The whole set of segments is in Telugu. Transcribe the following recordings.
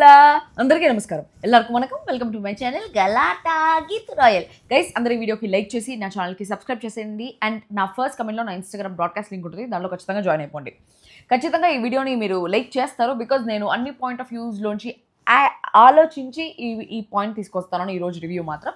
హలో అందరికీ నమస్కారం ఎల్లరికి వనకం welcome to my channel Galatta Geeth Royal guys అందరి వీడియోకి లైక్ చేసి నా ఛానల్కి సబ్స్క్రైబ్ చేసేయండి అండ్ నా ఫస్ట్ కమెంట్లో నా ఇన్స్టాగ్రామ్ బ్రాడ్కాస్ట్ లింక్ ఉంటుంది దానిలో ఖచ్చితంగా జాయిన్ అయిపోండి ఖచ్చితంగా ఈ వీడియోని మీరు లైక్ చేస్తారు బికాజ్ నేను అన్ని పాయింట్ ఆఫ్ వ్యూస్లోంచి ఆలోచించి ఈ ఈ పాయింట్ తీసుకొస్తాను ఈరోజు రివ్యూ మాత్రం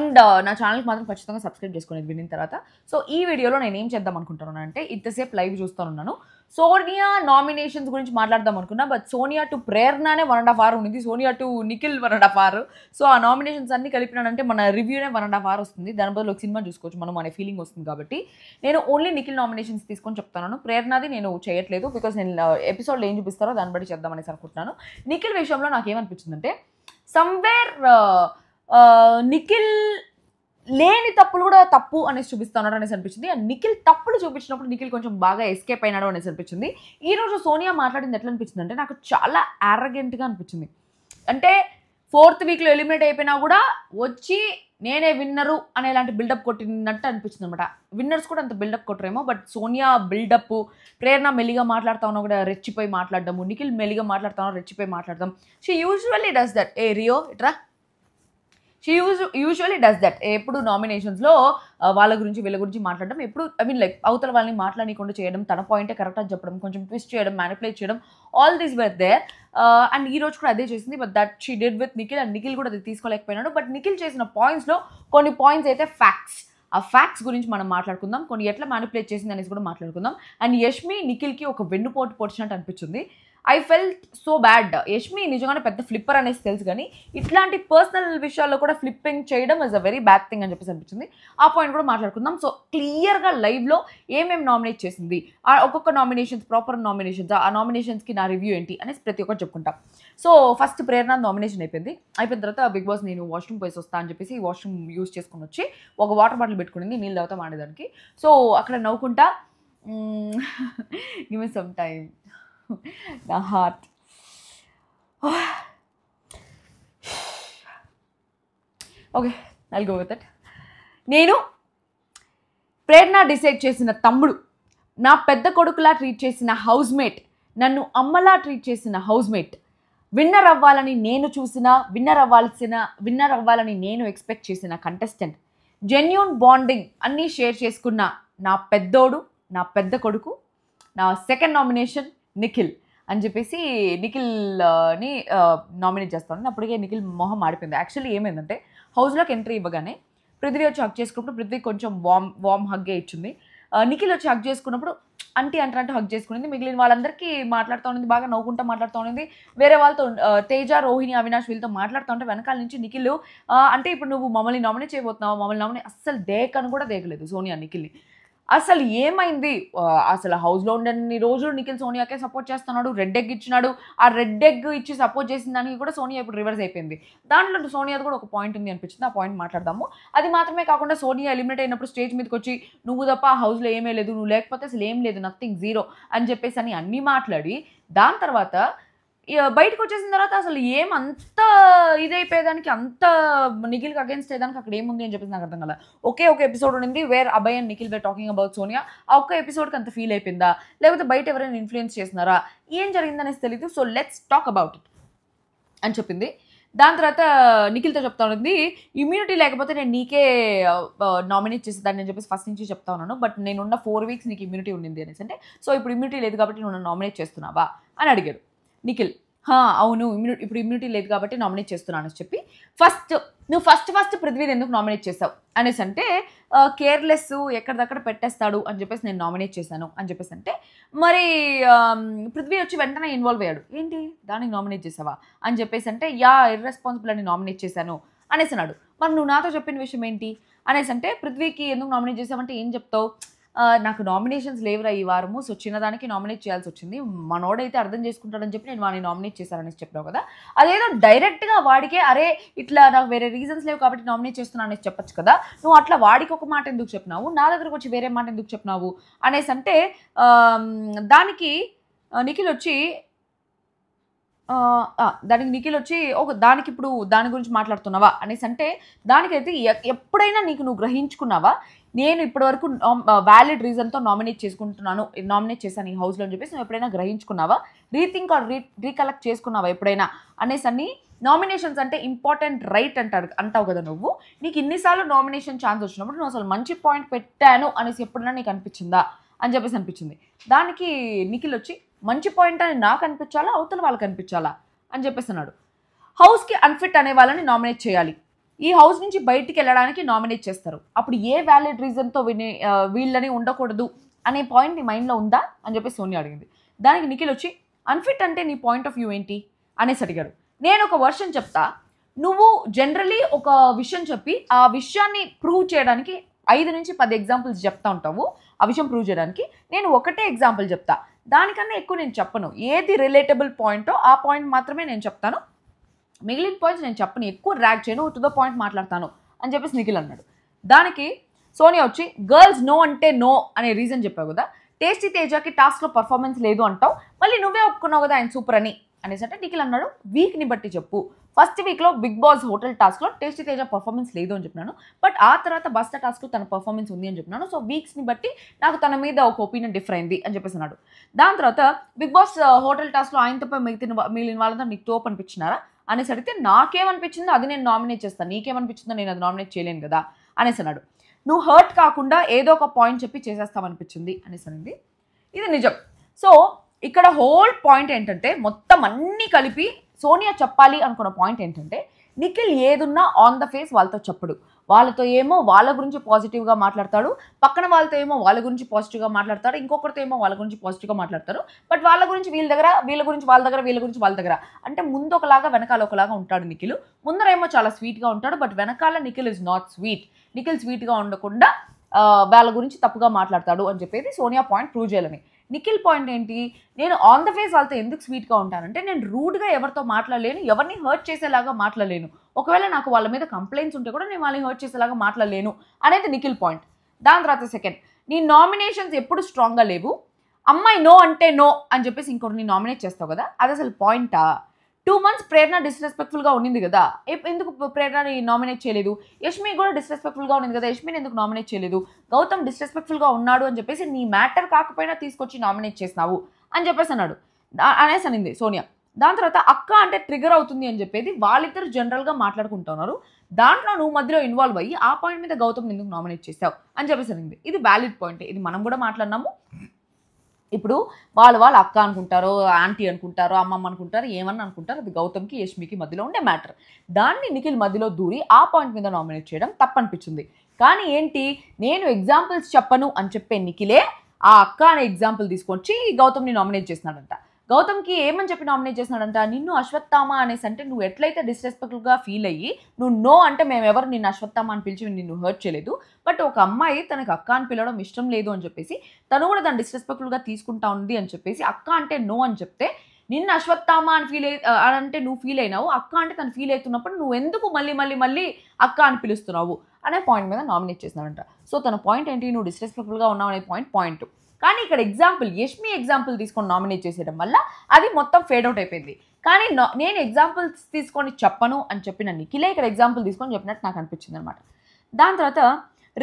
అండ్ నా ఛానల్కి మాత్రం ఖచ్చితంగా సబ్స్క్రైబ్ చేసుకునేది విన్న తర్వాత సో ఈ వీడియోలో నేను ఏం చేద్దాం అనుకుంటున్నాను అంటే ఇంతసేపు లైవ్ చూస్తానున్నాను సోనియా నామినేషన్స్ గురించి మాట్లాడదాం అనుకున్నా బట్ సోనియా టు ప్రేరణనే వన్ అండ్ హాఫ్ ఆర్ ఉంది Sonia to Nikhil one and half hour so ఆ నామినేషన్స్ అన్ని కలిపినానంటే మన రివ్యూనే వన్ అండ్ హాఫ్ ఆర్ వస్తుంది దాని బదులు ఒక సినిమా చూసుకోవచ్చు మనం అనే ఫీలింగ్ వస్తుంది కాబట్టి నేను ఓన్లీ నిఖిల్ నామినేషన్స్ తీసుకొని చెప్తాను ప్రేరణది నేను చేయట్లేదు బికాస్ నేను ఎపిసోడ్లో ఏం చూపిస్తారో దాన్ని బట్టి చేద్దామనేసి అనుకుంటున్నాను నిఖిల్ విషయంలో నాకు ఏమనిపించిందంటే సమ్వేర్ నిఖిల్ లేని తప్పులు కూడా తప్పు అనేసి చూపిస్తున్నాడు అనేసి అనిపించింది అండ్ నిఖిల్ తప్పులు చూపించినప్పుడు నిఖిల్ కొంచెం బాగా ఎస్కేప్ అయినాడు అనేసి అనిపించింది ఈ రోజు సోనియా మాట్లాడింది ఎట్లా అనిపించింది అంటే నాకు చాలా యారగెంట్గా అనిపించింది అంటే ఫోర్త్ వీక్లో ఎలిమినేట్ అయిపోయినా కూడా వచ్చి నేనే విన్నరు అనేలాంటి బిల్డప్ కొట్టినట్టు అనిపించింది అనమాట విన్నర్స్ కూడా అంత బిల్డప్ కొట్టరేమో బట్ సోనియా బిల్డప్ ప్రేరణ మెల్లిగా మాట్లాడుతా ఉన్నా కూడా రెచ్చిపోయి మాట్లాడడము నిఖిల్ మెల్లిగా మాట్లాడుతా ఉన్నా రెచ్చిపోయి మాట్లాడదాం షీ యూజువల్లీ డస్ దట్ ఏ రియో ఇట్రా she use usually does that ఎప్పుడు నామినేషన్స్లో వాళ్ళ గురించి వీళ్ళ గురించి మాట్లాడడం ఎప్పుడు ఐ మీన్ లైక్ అవతల వాళ్ళని మాట్లాడకుండా చేయడం తన పాయింటే కరెక్ట్ అని చెప్పడం కొంచెం ట్విస్ట్ చేయడం మ్యానిపులేట్ చేయడం all these were they and ఈ రోజు కూడా అదే చేసింది but that she did with Nikhil and Nikhil కూడా అది తీసుకోలేకపోయినాడు బట్ నిఖిల్ చేసిన పాయింట్స్లో కొన్ని పాయింట్స్ అయితే ఫ్యాక్ట్స్ ఆ ఫ్యాక్ట్స్ గురించి మనం మాట్లాడుకుందాం కొన్ని ఎట్లా మ్యానిపులేట్ చేసింది అనేసి కూడా మాట్లాడుకుందాం అండ్ యష్మి నిఖిల్కి ఒక వెన్నుపోటు పొడిచినట్టు అనిపించింది I felt so bad Yashmi నిజంగానే పెద్ద ఫ్లిప్పర్ అనేసి తెలుసు కానీ ఇట్లాంటి పర్సనల్ విషయాల్లో కూడా ఫ్లిప్పింగ్ చేయడం is a very bad thing అని చెప్పేసి అనిపించింది ఆ పాయింట్ కూడా మాట్లాడుకుందాం సో క్లియర్గా లైవ్లో ఏమేమి నామినేట్ చేసింది ఆ ఒక్కొక్క నామినేషన్స్ ప్రాపర్ నామినేషన్స్ ఆ నామినేషన్స్కి నా రివ్యూ ఏంటి అనేసి ప్రతి ఒక్కరు చెప్పుకుంటాం సో ఫస్ట్ ప్రేరణ నామినేషన్ అయిపోయింది అయిపోయిన తర్వాత బిగ్ బాస్ నేను వాష్రూమ్ పోయి వస్తా అని చెప్పేసి వాష్రూమ్ యూస్ చేసుకుని వచ్చి ఒక వాటర్ బాటిల్ పెట్టుకునింది నీళ్ళు అవుతాం ఆడేదానికి సో అక్కడ నవ్వుకుంటా గివ్ సమ్ టైమ్ నా hart. ఓకే నల్గో గో విత్ నేను ప్రేరణ డిసైడ్ చేసిన తమ్ముడు నా పెద్ద కొడుకులా ట్రీట్ చేసిన హౌస్మేట్ నన్ను అమ్మలా ట్రీట్ చేసిన హౌస్మేట్ విన్నర్ అవ్వాలని నేను చూసిన విన్నర్ అవ్వాల్సిన విన్నర్ అవ్వాలని నేను ఎక్స్పెక్ట్ చేసిన కంటెస్టెంట్ జెన్యున్ బాండింగ్ అన్నీ షేర్ చేసుకున్న నా పెద్దోడు నా పెద్ద కొడుకు నా సెకండ్ నామినేషన్ నిఖిల్ అని చెప్పేసి నిఖిల్ని నామినేట్ చేస్తాను అప్పటికే నిఖిల్ మొహం ఆడిపోయింది యాక్చువల్లీ ఏమైందంటే హౌస్లోకి ఎంట్రీ ఇవ్వగానే పృథ్వీ వచ్చి హక్ చేసుకున్నప్పుడు పృథ్వీ కొంచెం వామ్ వామ్ హగ్గే ఇచ్చింది నిఖిల్ వచ్చి హక్ చేసుకున్నప్పుడు అంటీ అంటే హక్ చేసుకునేది మిగిలిన వాళ్ళందరికీ మాట్లాడుతూ ఉంది బాగా నవ్వుకుంటూ మాట్లాడుతూ ఉన్నది వేరే వాళ్ళతో తేజ రోహిణి అవినాష్ వీళ్ళతో మాట్లాడుతూ ఉంటే వెనకాల నుంచి నిఖిల్ అంటే ఇప్పుడు నువ్వు మమ్మల్ని నామినేట్ చేయబోతున్నావు మమ్మల్ని నామినేట్ అస్సలు దేకని కూడా దేకలేదు సోనియా నిఖిల్ని అసలు ఏమైంది అసలు హౌస్లో ఉండని రోజు నిఖిల్ సోనియాకే సపోర్ట్ చేస్తున్నాడు రెడ్ ఎగ్ ఇచ్చినాడు ఆ రెడ్ ఎగ్ ఇచ్చి సపోర్ట్ చేసిన దానికి కూడా సోనియా ఇప్పుడు రివర్స్ అయిపోయింది దాంట్లో సోనియాది కూడా ఒక పాయింట్ ఉంది అనిపించింది ఆ పాయింట్ మాట్లాడదాము అది మాత్రమే కాకుండా సోనియా ఎలిమినేట్ అయినప్పుడు స్టేజ్ మీదకి వచ్చి నువ్వు తప్ప హౌస్లో ఏమీ లేదు నువ్వు లేకపోతే అసలు ఏం లేదు నథింగ్ జీరో అని చెప్పేసి అని అన్నీ మాట్లాడి దాని తర్వాత బయటకు వచ్చేసిన తర్వాత అసలు ఏం ఇదైపోయేదానికి అంత నిఖిల్కి అగేన్స్ట్ అయ్యేదానికి అక్కడ ఏముంది అని చెప్పేసి నాకు అర్థం కదా ఒకే ఒక ఎపిసోడ్ ఉండింది where Abhay and Nikhil were talking about Sonia ఆ ఒక్క ఎపిసోడ్కి అంత ఫీల్ అయిపోయిందా లేకపోతే బయట ఎవరైనా ఇన్ఫ్లుయెన్స్ చేస్తున్నారా ఏం జరిగిందనేసి తెలియదు so let's talk about it అని చెప్పింది దాని తర్వాత నిఖిల్తో చెప్తా ఉంది ఇమ్యూనిటీ లేకపోతే నేను నీకే నామినేట్ చేసేదాన్ని అని చెప్పేసి ఫస్ట్ నుంచి చెప్తా ఉన్నాను బట్ నేనున్న ఫోర్ వీక్స్ నీకు ఇమ్యూనిటీ ఉండింది అనేసి అంటే సో ఇప్పుడు ఇమ్యూనిటీ లేదు కాబట్టి నువ్వు నామినేట్ చేస్తున్నావా అని అడిగాడు నిఖిల్ అవును ఇమ్యూని ఇప్పుడు ఇమ్యూనిటీ లేదు కాబట్టి నామినేట్ చేస్తున్నాను అని చెప్పి ఫస్ట్ నువ్వు ఫస్ట్ ఫస్ట్ పృథ్వీని ఎందుకు నామినేట్ చేసావు అనేసి అంటే కేర్లెస్ ఎక్కడిదక్కడ పెట్టేస్తాడు అని చెప్పేసి నేను నామినేట్ చేశాను అని చెప్పేసి అంటే మరి పృథ్వీ వచ్చి వెంటనే ఇన్వాల్వ్ అయ్యాడు ఏంటి దానికి నామినేట్ చేసావా అని చెప్పేసి అంటే యా ఇర్రెస్పాన్సిబుల్ అని నామినేట్ చేశాను అనేసి అన్నాడు మరి నువ్వు నాతో చెప్పిన విషయం ఏంటి అనేసి అంటే పృథ్వీకి ఎందుకు నామినేట్ చేసావంటే ఏం చెప్తావు నాకు నామినేషన్స్ లేవురా ఈ వారము సో చిన్నదానికి నామినేట్ చేయాల్సి వచ్చింది మనోడైతే అర్థం చేసుకుంటాడని చెప్పి నేను వాడిని నామినేట్ చేశాననేసి చెప్పావు కదా అదేదో డైరెక్ట్గా వాడికే అరే ఇట్లా నాకు వేరే రీజన్స్ లేవు కాబట్టి నామినేట్ చేస్తున్నాను అనేసి చెప్పొచ్చు కదా నువ్వు అట్లా వాడికి ఒక మాట ఎందుకు చెప్పినావు నా దగ్గరకు వచ్చి వేరే మాట ఎందుకు చెప్పినావు అనేసి అంటే దానికి నిఖిల్ వచ్చి దానికి నిఖిల్ వచ్చి ఒక దానికి ఇప్పుడు దాని గురించి మాట్లాడుతున్నావా అనేసి అంటే దానికైతే ఎప్పుడైనా నీకు నువ్వు గ్రహించుకున్నావా నేను ఇప్పటివరకు వ్యాలిడ్ రీజన్తో నామినేట్ చేసుకుంటున్నాను నామినేట్ చేశాను ఈ హౌస్లో అని చెప్పేసి నువ్వు ఎప్పుడైనా గ్రహించుకున్నావా రీథింక్ ఆర్ రీ రీకలెక్ట్ చేసుకున్నావా ఎప్పుడైనా అనేసి అన్ని నామినేషన్స్ అంటే ఇంపార్టెంట్ రైట్ అంటారు అంటావు కదా నువ్వు నీకు ఇన్నిసార్లు నామినేషన్ ఛాన్స్ వచ్చినప్పుడు నువ్వు అసలు మంచి పాయింట్ పెట్టాను అనేసి ఎప్పుడైనా నీకు అనిపించిందా అని చెప్పేసి అనిపించింది దానికి నిఖిల్ వచ్చి మంచి పాయింట్ అని నాకు అనిపించాలా అవతల వాళ్ళకి అనిపించాలా అని చెప్పేసి అన్నాడు హౌస్కి అన్ఫిట్ అనే వాళ్ళని నామినేట్ చేయాలి ఈ హౌస్ నుంచి బయటికి వెళ్ళడానికి నామినేట్ చేస్తారు అప్పుడు ఏ వ్యాలిడ్ రీజన్తో విని వీళ్ళని ఉండకూడదు అనే పాయింట్ నీ మైండ్లో ఉందా అని చెప్పి సోనియా అడిగింది దానికి నిఖిల్ వచ్చి అన్ఫిట్ అంటే నీ పాయింట్ ఆఫ్ వ్యూ ఏంటి అనేసి అడిగాడు నేను ఒక వర్షన్ చెప్తా నువ్వు జనరలీ ఒక విషయం చెప్పి ఆ విషయాన్ని ప్రూవ్ చేయడానికి ఐదు నుంచి పది ఎగ్జాంపుల్స్ చెప్తా ఉంటావు ఆ విషయం ప్రూవ్ చేయడానికి నేను ఒకటే ఎగ్జాంపుల్ చెప్తా దానికన్నా ఎక్కువ నేను చెప్పను ఏది రిలేటబుల్ పాయింటో ఆ పాయింట్ మాత్రమే నేను చెప్తాను మిగిలిన పాయింట్స్ నేను చెప్పను ఎక్కువ ర్యాక్ చేయను టు ద పాయింట్ మాట్లాడతాను అని చెప్పేసి నిఖిల్ అన్నాడు దానికి సోనియా వచ్చి గర్ల్స్ నో అంటే నో అనే రీజన్ చెప్పావు కదా టేస్టీ తేజాకి టాస్క్లో పర్ఫార్మెన్స్ లేదు అంటావు మళ్ళీ నువ్వే ఒప్పుకున్నావు కదా ఆయన సూపర్ అని అనేసి అంటే నిఖిల్ అన్నాడు వీక్ని బట్టి చెప్పు ఫస్ట్ వీక్లో బిగ్ బాస్ హోటల్ టాస్క్లో టేస్టీ తేజ పర్ఫార్మెన్స్ లేదు అని చెప్పినాను బట్ ఆ తర్వాత బస్తా టాస్క్లో తన పర్ఫార్మెన్స్ ఉంది అని చెప్పినాను సో వీక్స్ని బట్టి నాకు తన మీద ఒక ఒపీనియన్ డిఫర్ అయింది అని చెప్పేసి అన్నాడు దాని తర్వాత బిగ్ బాస్ హోటల్ టాస్క్లో ఆయనతో మిగిలిన మిగిలిన వాళ్ళంతా నీకు తోపు అనిపించినారా అనేసి అడిగితే నాకేమనిపించిందో అది నేను నామినేట్ చేస్తాను నీకేమనిపించిందో నేను అది నామినేట్ చేయలేను కదా అనేసి అన్నాడు నువ్వు హర్ట్ కాకుండా ఏదో ఒక పాయింట్ చెప్పి చేసేస్తామనిపించింది అనేసి అనేది ఇది నిజం సో ఇక్కడ హోల్ పాయింట్ ఏంటంటే మొత్తం అన్నీ కలిపి సోనియా చెప్పాలి అనుకున్న పాయింట్ ఏంటంటే నిఖిల్ ఏదున్నా ఆన్ ద ఫేస్ వాళ్ళతో చెప్పడు వాళ్ళతో ఏమో వాళ్ళ గురించి పాజిటివ్గా మాట్లాడతాడు పక్కన వాళ్ళతో ఏమో వాళ్ళ గురించి పాజిటివ్గా మాట్లాడతాడు ఇంకొకరితో ఏమో వాళ్ళ గురించి పాజిటివ్గా మాట్లాడతారు బట్ వాళ్ళ గురించి వీళ్ళ దగ్గర వీళ్ళ గురించి వాళ్ళ దగ్గర వీళ్ళ గురించి వాళ్ళ దగ్గర అంటే ముందు ఒకలాగా వెనకాల ఒకలాగా ఉంటాడు నిఖిల్ ముందరేమో చాలా స్వీట్గా ఉంటాడు బట్ వెనకాల Nikhil is not sweet Nikhil స్వీట్గా ఉండకుండా వాళ్ళ గురించి తప్పుగా మాట్లాడతాడు అని చెప్పేది సోనియా పాయింట్ ప్రూవ్ చేయాలని నిఖిల్ పాయింట్ ఏంటి నేను ఆన్ ద ఫేస్ వాళ్ళతో ఎందుకు స్వీట్గా ఉంటానంటే నేను రూడ్గా ఎవరితో మాట్లాడలేను ఎవరిని హర్ట్ చేసేలాగా మాట్లాడలేను ఒకవేళ నాకు వాళ్ళ మీద కంప్లైంట్స్ ఉంటే కూడా నేను వాళ్ళని హర్ట్ చేసేలాగా మాట్లాడలేను అనేది నిఖిల్ పాయింట్ దాని తర్వాత సెకండ్ నీ నామినేషన్స్ ఎప్పుడు స్ట్రాంగ్గా లేవు అమ్మాయి నో అంటే నో అని చెప్పేసి ఇంకోటి నీ నామినేట్ చేస్తావు కదా అది అసలు పాయింటా టూ మంత్స్ ప్రేరణ డిస్రెస్పెక్ట్ఫుల్గా ఉండింది కదా ఎందుకు ప్రేరణని నామినేట్ చేయలేదు యష్మి కూడా డిస్రెస్పెక్ట్ఫుల్గా ఉండింది కదా యష్మిని ఎందుకు నామినేట్ చేయలేదు గౌతమ్ డిస్రెస్పెక్ట్ఫుల్గా ఉన్నాడు అని చెప్పేసి నీ మ్యాటర్ కాకపోయినా తీసుకొచ్చి నామినేట్ చేసినావు అని చెప్పేసి అన్నాడు అనేసి అనింది సోనియా దాని తర్వాత అక్క అంటే ట్రిగర్ అవుతుంది అని చెప్పేది వాళ్ళిద్దరు జనరల్గా మాట్లాడుకుంటున్నారు దాంట్లో నువ్వు మధ్యలో ఇన్వాల్వ్ అయ్యి ఆ పాయింట్ మీద గౌతమ్ ఎందుకు నామినేట్ చేసావు అని చెప్పేసి అనింది ఇది వ్యాలిడ్ పాయింట్ ఇది మనం కూడా మాట్లాడినాము ఇప్పుడు వాళ్ళు వాళ్ళు అక్క అనుకుంటారో ఆంటీ అనుకుంటారో అమ్మమ్మ అనుకుంటారు ఏమన్నా అనుకుంటారు అది గౌతమ్కి యష్మికి మధ్యలో ఉండే మ్యాటర్ దాన్ని నిఖిల్ మధ్యలో దూరి ఆ పాయింట్ మీద నామినేట్ చేయడం తప్పనిపించింది కానీ ఏంటి నేను ఎగ్జాంపుల్స్ చెప్పను అని చెప్పే నిఖిలే ఆ అక్క అనే ఎగ్జాంపుల్ తీసుకొచ్చి గౌతమ్ని నామినేట్ చేసినాడంట గౌతమ్కి ఏమని చెప్పి నామినేట్ చేసినాడంట నిన్ను అశ్వత్థామ అనేసి అంటే నువ్వు ఎట్లయితే డిస్రెస్పెక్ట్గా ఫీల్ అయ్యి నువ్వు నో అంటే మేము ఎవరు నిన్ను అశ్వత్థామ అని పిలిచి నిన్ను హర్ట్ చేయలేదు బట్ ఒక అమ్మాయి తనకు అక్క అని పిలవడం ఇష్టం లేదు అని చెప్పేసి తను కూడా దాన్ని డిస్రెస్పెక్ట్గా తీసుకుంటా ఉంది అని చెప్పేసి అక్క అంటే నో అని చెప్తే నిన్ను అశ్వత్థామ అని ఫీల్ అయి అని అంటే నువ్వు ఫీల్ అయినావు అక్క అంటే తను ఫీల్ అవుతున్నప్పుడు నువ్వు ఎందుకు మళ్ళీ మళ్ళీ మళ్ళీ అక్క అని పిలుస్తున్నావు అనే పాయింట్ మీద నామినేట్ చేసినాడంట సో తన పాయింట్ ఏంటి నువ్వు డిస్రెస్పెక్ట్ఫుల్గా ఉన్నావు అనే పాయింట్ పాయింట్ కానీ ఇక్కడ ఎగ్జాంపుల్ యష్మి ఎగ్జాంపుల్ తీసుకొని నామినేట్ చేసేయడం వల్ల అది మొత్తం ఫేడ్ అవుట్ అయిపోయింది కానీ నేను ఎగ్జాంపుల్స్ తీసుకొని చెప్పను అని చెప్పిన నిఖిలే ఇక్కడ ఎగ్జాంపుల్ తీసుకొని చెప్పినట్టు నాకు అనిపించింది అనమాట దాని తర్వాత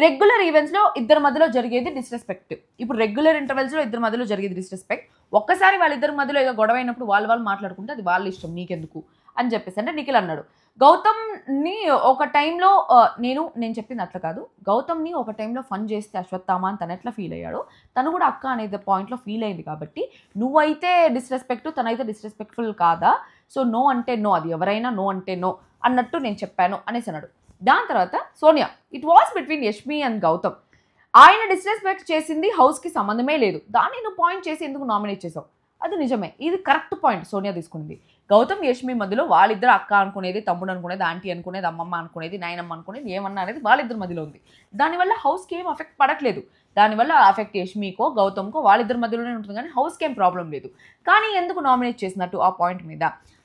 రెగ్యులర్ ఈవెంట్స్లో ఇద్దరి మధ్యలో జరిగేది డిస్రెస్పెక్ట్ ఇప్పుడు రెగ్యులర్ ఇంటర్వెల్స్లో ఇద్దరి మధ్యలో జరిగేది డిస్రెస్పెక్ట్ ఒక్కసారి వాళ్ళిద్దరి మధ్యలో ఏదో గొడవ అయినప్పుడు వాళ్ళు వాళ్ళు మాట్లాడుకుంటే అది వాళ్ళ ఇష్టం నీకెందుకు అని చెప్పేసి అంటే నిఖిల్ అన్నాడు గౌతమ్ని ఒక టైంలో నేను నేను చెప్పింది అట్లా కాదు గౌతమ్ని ఒక టైంలో ఫన్ చేస్తే అశ్వత్థామ అని తను ఎట్లా ఫీల్ అయ్యాడు తను కూడా అక్క అనేది పాయింట్లో ఫీల్ అయింది కాబట్టి నువ్వైతే డిస్రెస్పెక్ట్ తనైతే డిస్రెస్పెక్ట్ఫుల్ కాదా సో నో అంటే నో అది ఎవరైనా నో అంటే నో అన్నట్టు నేను చెప్పాను అనేసి అన్నాడు దాని తర్వాత Sonia it was between Yashmi and Gautam ఆయన డిస్రెస్పెక్ట్ చేసింది హౌస్కి సంబంధమే లేదు దాన్ని నువ్వు పాయింట్ చేసి ఎందుకు నామినేట్ చేసావు అది నిజమే ఇది కరెక్ట్ పాయింట్ సోనియా తీసుకుంది గౌతమ్ యష్మి మధ్యలో వాళ్ళిద్దరు అక్క అనుకునేది తమ్ముడు అనుకునేది ఆంటీ అనుకునేది అమ్మమ్మ అనుకునేది నాయనమ్మ అనుకునేది ఏమన్నా అనేది వాళ్ళిద్దరి మధ్యలో ఉంది దానివల్ల హౌస్కి ఏం అఫెక్ట్ పడట్లేదు దానివల్ల అఫెక్ట్ యష్మికో గౌతమ్కో వాళ్ళిద్దరి మధ్యలోనే ఉంటుంది కానీ హౌస్కి ఏం ప్రాబ్లం లేదు కానీ ఎందుకు నామినేట్ చేసినట్టు ఆ పాయింట్ మీద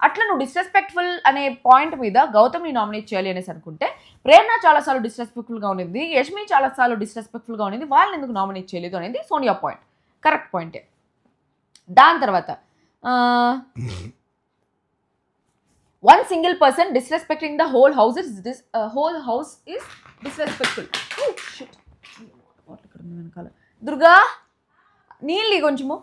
అట్లా నువ్వు డిస్రెస్పెక్ట్ఫుల్ అనే పాయింట్ మీద గౌతమ్ని నామినేట్ చేయాలి అనేసి అనుకుంటే ప్రేరణ చాలాసార్లు డిస్రెస్పెక్ట్ఫుల్గా ఉండింది యష్మి చాలాసార్లు డిస్రెస్పెక్ట్ఫుల్గా ఉండింది వాళ్ళని ఎందుకు నామినేట్ చేయలేదు అనేది సోనియా పాయింట్ కరెక్ట్ పాయింటే దాని తర్వాత one single person disrespecting the whole house is dis whole house is disrespectful వెనకాల దుర్గా నీళ్ళు కొంచెము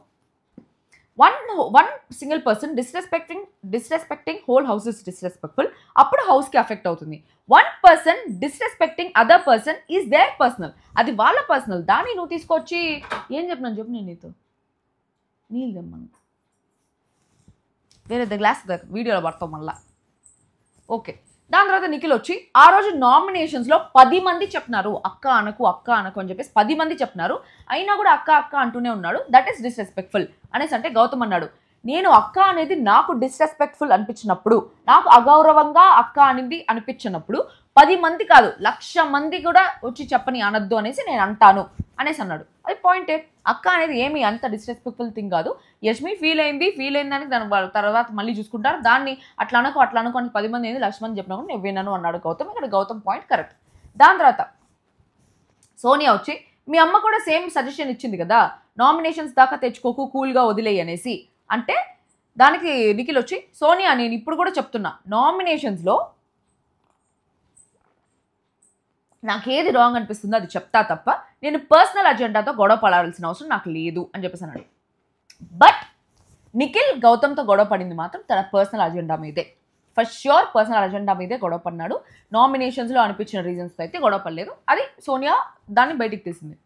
one one single person disrespecting disrespecting whole house is disrespectful అప్పుడు హౌస్కి అఫెక్ట్ అవుతుంది one person disrespecting other person is their personal అది వాళ్ళ పర్సనల్ దాన్ని నువ్వు తీసుకొచ్చి ఏం చెప్పినాను చెప్పు నేను నీతో నీళ్ళు తెమ్మను వేరే గ్లాస్ వీడియోలో పడతాం మళ్ళీ ఓకే దాని తర్వాత నిఖిల్ వచ్చి ఆ రోజు నామినేషన్స్లో పది మంది చెప్పినారు అక్క అనకు అక్క అనకు అని చెప్పేసి పది మంది చెప్పినారు అయినా కూడా అక్క అక్క అంటూనే ఉన్నాడు దట్ ఈస్ డిస్రెస్పెక్ట్ఫుల్ అనేసి అంటే గౌతమ్ అన్నాడు నేను అక్క అనేది నాకు డిస్రెస్పెక్ట్ఫుల్ అనిపించినప్పుడు నాకు అగౌరవంగా అక్క అనేది అనిపించినప్పుడు పది మంది కాదు లక్ష మంది కూడా వచ్చి చెప్పని అనద్దు అనేసి నేను అంటాను అనేసి అన్నాడు అది పాయింటే అక్క అనేది ఏమి అంత డిస్రెస్పెక్ట్ఫుల్ థింగ్ కాదు యశ్మి ఫీల్ అయింది ఫీల్ అయిందని దానికి దాని తర్వాత మళ్ళీ చూసుకుంటారు దాన్ని అట్లా అనుకో అట్లా అనుకో అని పది మంది ఏంది లక్ష మంది చెప్పినా కూడా నేను విన్నాను అన్నాడు గౌతమ్ ఇక్కడ గౌతమ్ పాయింట్ కరెక్ట్ దాని తర్వాత సోనియా వచ్చి మీ అమ్మ కూడా సేమ్ సజెషన్ ఇచ్చింది కదా నామినేషన్స్ దాకా తెచ్చుకోకు కూల్గా వదిలేయి అనేసి అంటే దానికి నిఖిల్ వచ్చి సోనియా నేను ఇప్పుడు కూడా చెప్తున్నా నామినేషన్స్లో నాకు ఏది రాంగ్ అనిపిస్తుందో అది చెప్తా తప్ప నేను పర్సనల్ అజెండాతో గొడవ పడాల్సిన అవసరం నాకు లేదు అని చెప్పేసి అన్నాడు బట్ నిఖిల్ గౌతమ్తో గొడవ పడింది మాత్రం తన పర్సనల్ అజెండా మీదే ఫస్ట్ ష్యూర్ పర్సనల్ అజెండా మీదే గొడవ పడినాడు నామినేషన్స్లో అనిపించిన రీజన్స్తో అయితే గొడవ పడలేదు అది సోనియా దాన్ని బయటికి తీసింది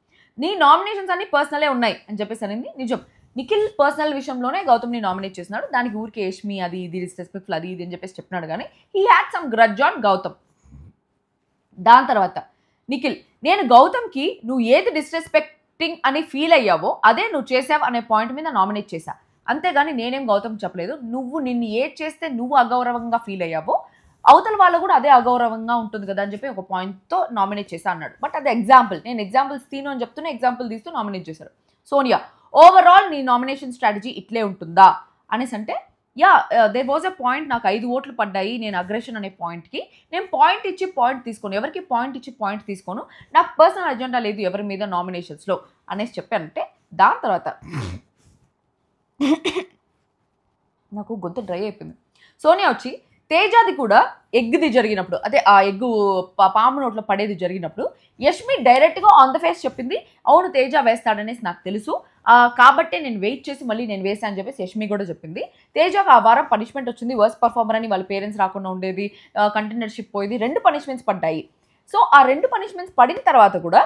నీ నామినేషన్స్ అన్ని పర్సనలే ఉన్నాయి అని చెప్పేసి అనింది నిజం నిఖిల్ పర్సనల్ విషయంలోనే గౌతమ్ని నామినేట్ చేసినాడు దానికి ఊరికి యష్మి అది ఇది డిస్రెస్పెక్ట్ఫుల్ అది ఇది అని చెప్పేసి చెప్పినాడు కానీ he had some grudge on Gautam దాని తర్వాత నిఖిల్ నేను గౌతమ్కి నువ్వు ఏది డిస్రెస్పెక్టింగ్ అని ఫీల్ అయ్యావో అదే నువ్వు చేసావు అనే పాయింట్ మీద నామినేట్ చేశా అంతేగాని నేనేం గౌతమ్ చెప్పలేదు నువ్వు నిన్ను ఏ చేస్తే నువ్వు అగౌరవంగా ఫీల్ అయ్యావో అవతల వాళ్ళు కూడా అదే అగౌరవంగా ఉంటుంది కదా అని చెప్పి ఒక పాయింట్తో నామినేట్ చేశా అన్నాడు బట్ అది ఎగ్జాంపుల్ నేను ఎగ్జాంపుల్స్ తీను అని చెప్తూనే ఎగ్జాంపుల్ తీస్తూ నామినేట్ చేశారు సోనియా ఓవరాల్ నీ నామినేషన్ స్ట్రాటజీ ఇట్లే ఉంటుందా అనేసి అంటే yeah they was a point నాకు ఐదు ఓట్లు పడ్డాయి నేను అగ్రెషన్ అనే పాయింట్కి నేను పాయింట్ ఇచ్చి పాయింట్ తీసుకోను ఎవరికి పాయింట్ ఇచ్చి పాయింట్ తీసుకోను నాకు పర్సనల్ అజెండా లేదు ఎవరి మీద నామినేషన్స్లో అనేసి చెప్పానంటే దాని తర్వాత నాకు గొంతు డ్రై అయిపోయింది సోనియా వచ్చి తేజాది కూడా ఎగ్ది జరిగినప్పుడు అదే ఆ ఎగ్గు పాము నోట్లో పడేది జరిగినప్పుడు యష్మి డైరెక్ట్గా ఆన్ ద ఫేస్ చెప్పింది అవును తేజ వేస్తాడనేసి నాకు తెలుసు కాబట్టి నేను వెయిట్ చేసి మళ్ళీ నేను వేసాను అని చెప్పేసి యష్మి కూడా చెప్పింది తేజకు ఆ వారం పనిష్మెంట్ వచ్చింది వర్స్ట్ పర్ఫార్మర్ అని వాళ్ళ పేరెంట్స్ రాకుండా ఉండేది కంటెనర్షిప్ పోయేది రెండు పనిష్మెంట్స్ పడ్డాయి సో ఆ రెండు పనిష్మెంట్స్ పడిన తర్వాత కూడా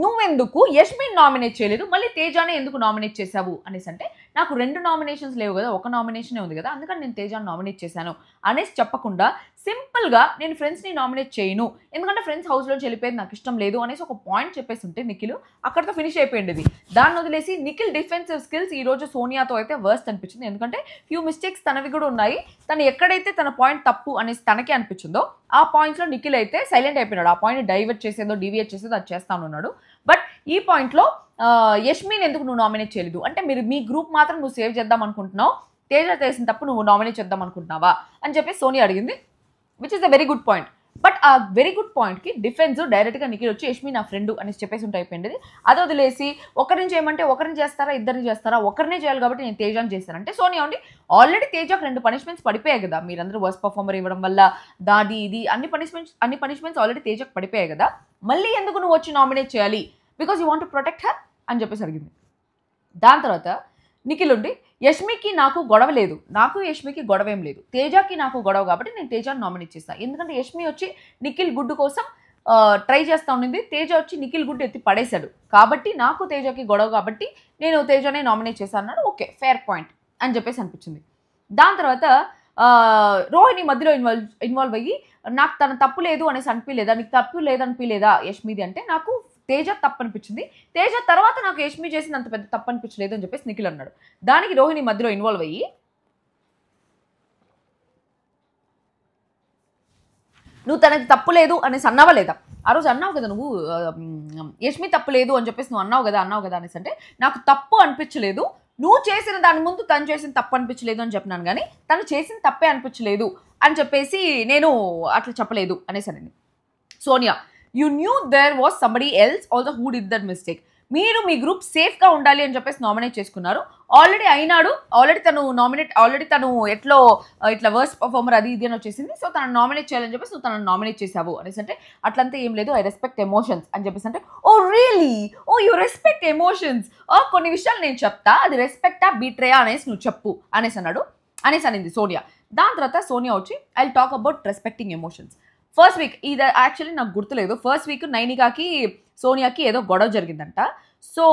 నువ్వెందుకు యష్మిన్ నామినేట్ చేయలేదు మళ్ళీ తేజానే ఎందుకు నామినేట్ చేశావు అనేసి అంటే నాకు రెండు నామినేషన్స్ లేవు కదా ఒక నామినేషనే ఉంది కదా అందుకని నేను తేజాను నామినేట్ చేశాను అనేసి చెప్పకుండా సింపుల్గా నేను ఫ్రెండ్స్ని నామినేట్ చేయను ఎందుకంటే ఫ్రెండ్స్ హౌస్లో చెల్లిపోయేది నాకు ఇష్టం లేదు అనేసి ఒక పాయింట్ చెప్పేసి ఉంటే నిఖిల్ అక్కడితో ఫినిష్ అయిపోయింది దాన్ని వదిలేసి నిఖిల్ డిఫెన్సివ్ స్కిల్స్ ఈరోజు సోనియాతో అయితే వర్స్ట్ అనిపించింది ఎందుకంటే ఫ్యూ మిస్టేక్స్ తనవి కూడా ఉన్నాయి తను ఎక్కడైతే తన పాయింట్ తప్పు అనేసి తనకే అనిపించిందో ఆ పాయింట్స్లో నిఖిల్ అయితే సైలెంట్ అయిపోయినాడు ఆ పాయింట్ డైవర్ట్ చేసేదో డివియేట్ చేసేదో అది చేస్తానున్నాడు బట్ ఈ పాయింట్లో యష్మిన్ ఎందుకు నువ్వు నామినేట్ చేయలేదు అంటే మీరు మీ గ్రూప్ మాత్రం నువ్వు సేవ్ చేద్దాం అనుకుంటున్నావు తేజ తెలిసిన తప్పు నువ్వు నామినేట్ చేద్దాం అనుకుంటున్నావా అని చెప్పి సోనియా అడిగింది which is a very good point but ఆ వెరీ గుడ్ పాయింట్కి డిఫెన్స్ డైరెక్ట్గా నిఖిల్ వచ్చి యష్మి నా ఫ్రెండ్ అనేసి చెప్పేసి ఉంటే అయిపోయింది అది వదిలేసి ఒకరిని చేయమంటే ఒకరిని చేస్తారా ఇద్దరిని చేస్తారా ఒకరినే చేయాలి కాబట్టి నేను తేజాని అంటే సోనియా ఉండి ఆల్రెడీ తేజాకు రెండు పనిష్మెంట్స్ పడిపోయాయి కదా మీరందరూ వర్స్ పర్ఫార్మర్ ఇవ్వడం వల్ల దాది ఇది అన్ని పనిష్మెంట్స్ అన్ని పనిష్మెంట్స్ ఆల్రెడీ తేజాకు పడిపోయాయి కదా మళ్ళీ ఎందుకు నువ్వు వచ్చి నామినేట్ చేయాలి because you want to protect her అని చెప్పేసి అడిగింది దాని తర్వాత నిఖిల్ ఉండి యష్మికి నాకు గొడవ లేదు నాకు యష్మికి గొడవ ఏం లేదు తేజకి నాకు గొడవ కాబట్టి నేను తేజాని నామినేట్ చేస్తాను ఎందుకంటే యష్మి వచ్చి నిఖిల్ గుడ్డు కోసం ట్రై చేస్తూ ఉండింది తేజ వచ్చి నిఖిల్ గుడ్డు ఎత్తి పడేశాడు కాబట్టి నాకు తేజకి గొడవ కాబట్టి నేను తేజనే నామినేట్ చేశాను అన్నాడు ఓకే ఫేర్ పాయింట్ అని చెప్పేసి అనిపించింది దాని తర్వాత రోహిణి మధ్యలో ఇన్వాల్వ్ ఇన్వాల్వ్ అయ్యి నాకు తన తప్పు లేదు అనేసి అనిపించలేదా నీకు తప్పు లేదనిపించలేదా యష్మిది అంటే నాకు తేజ తప్పు అనిపించింది తేజ తర్వాత నాకు యష్మి చేసింది అంత పెద్ద తప్పు అనిపించలేదు అని చెప్పేసి నిఖిల్ అన్నాడు దానికి రోహిణి మధ్యలో ఇన్వాల్వ్ అయ్యి నువ్వు తనకి తప్పు లేదు అనేసి అన్నావా లేదా ఆ రోజు అన్నావు కదా నువ్వు యష్మి తప్పు లేదు అని చెప్పేసి నువ్వు అన్నావు కదా అన్నావు కదా అనేసి అంటే నాకు తప్పు అనిపించలేదు నువ్వు చేసిన దాని ముందు తను చేసిన తప్పు అనిపించలేదు అని చెప్పినాను కానీ తను చేసిన తప్పే అనిపించలేదు అని చెప్పేసి నేను అట్లా చెప్పలేదు అనేసి అని Sonia you knew there was somebody else also who did that mistake మీరు మీ గ్రూప్ సేఫ్గా ఉండాలి అని చెప్పేసి నామినేట్ చేసుకున్నారు ఆల్రెడీ అయినాడు ఆల్రెడీ తను నామినేట్ ఆల్రెడీ తను ఎట్లో ఇట్లా వర్స్ట్ పర్ఫార్మర్ అది ఇది అని వచ్చేసింది సో తను నామినేట్ చేయాలని చెప్పేసి నువ్వు తనను నామినేట్ చేసావు అనేసి అంటే అట్లంతా ఏం లేదు ఐ రెస్పెక్ట్ ఎమోషన్స్ అని చెప్పేసి అంటే oh really oh you respect emotions oh కొన్ని విషయాలు నేను చెప్తా అది రెస్పెక్టా బీట్రేయా అనేసి నువ్వు చెప్పు అనేసి అన్నాడు అనేసి అనింది సోనియా దాని తర్వాత సోనియా వచ్చి I talk about respecting emotions first week ఇది యాక్చువల్లీ నాకు గుర్తులేదు ఫస్ట్ వీక్ నైనికాకి సోనియాకి ఏదో గొడవ జరిగిందంట సో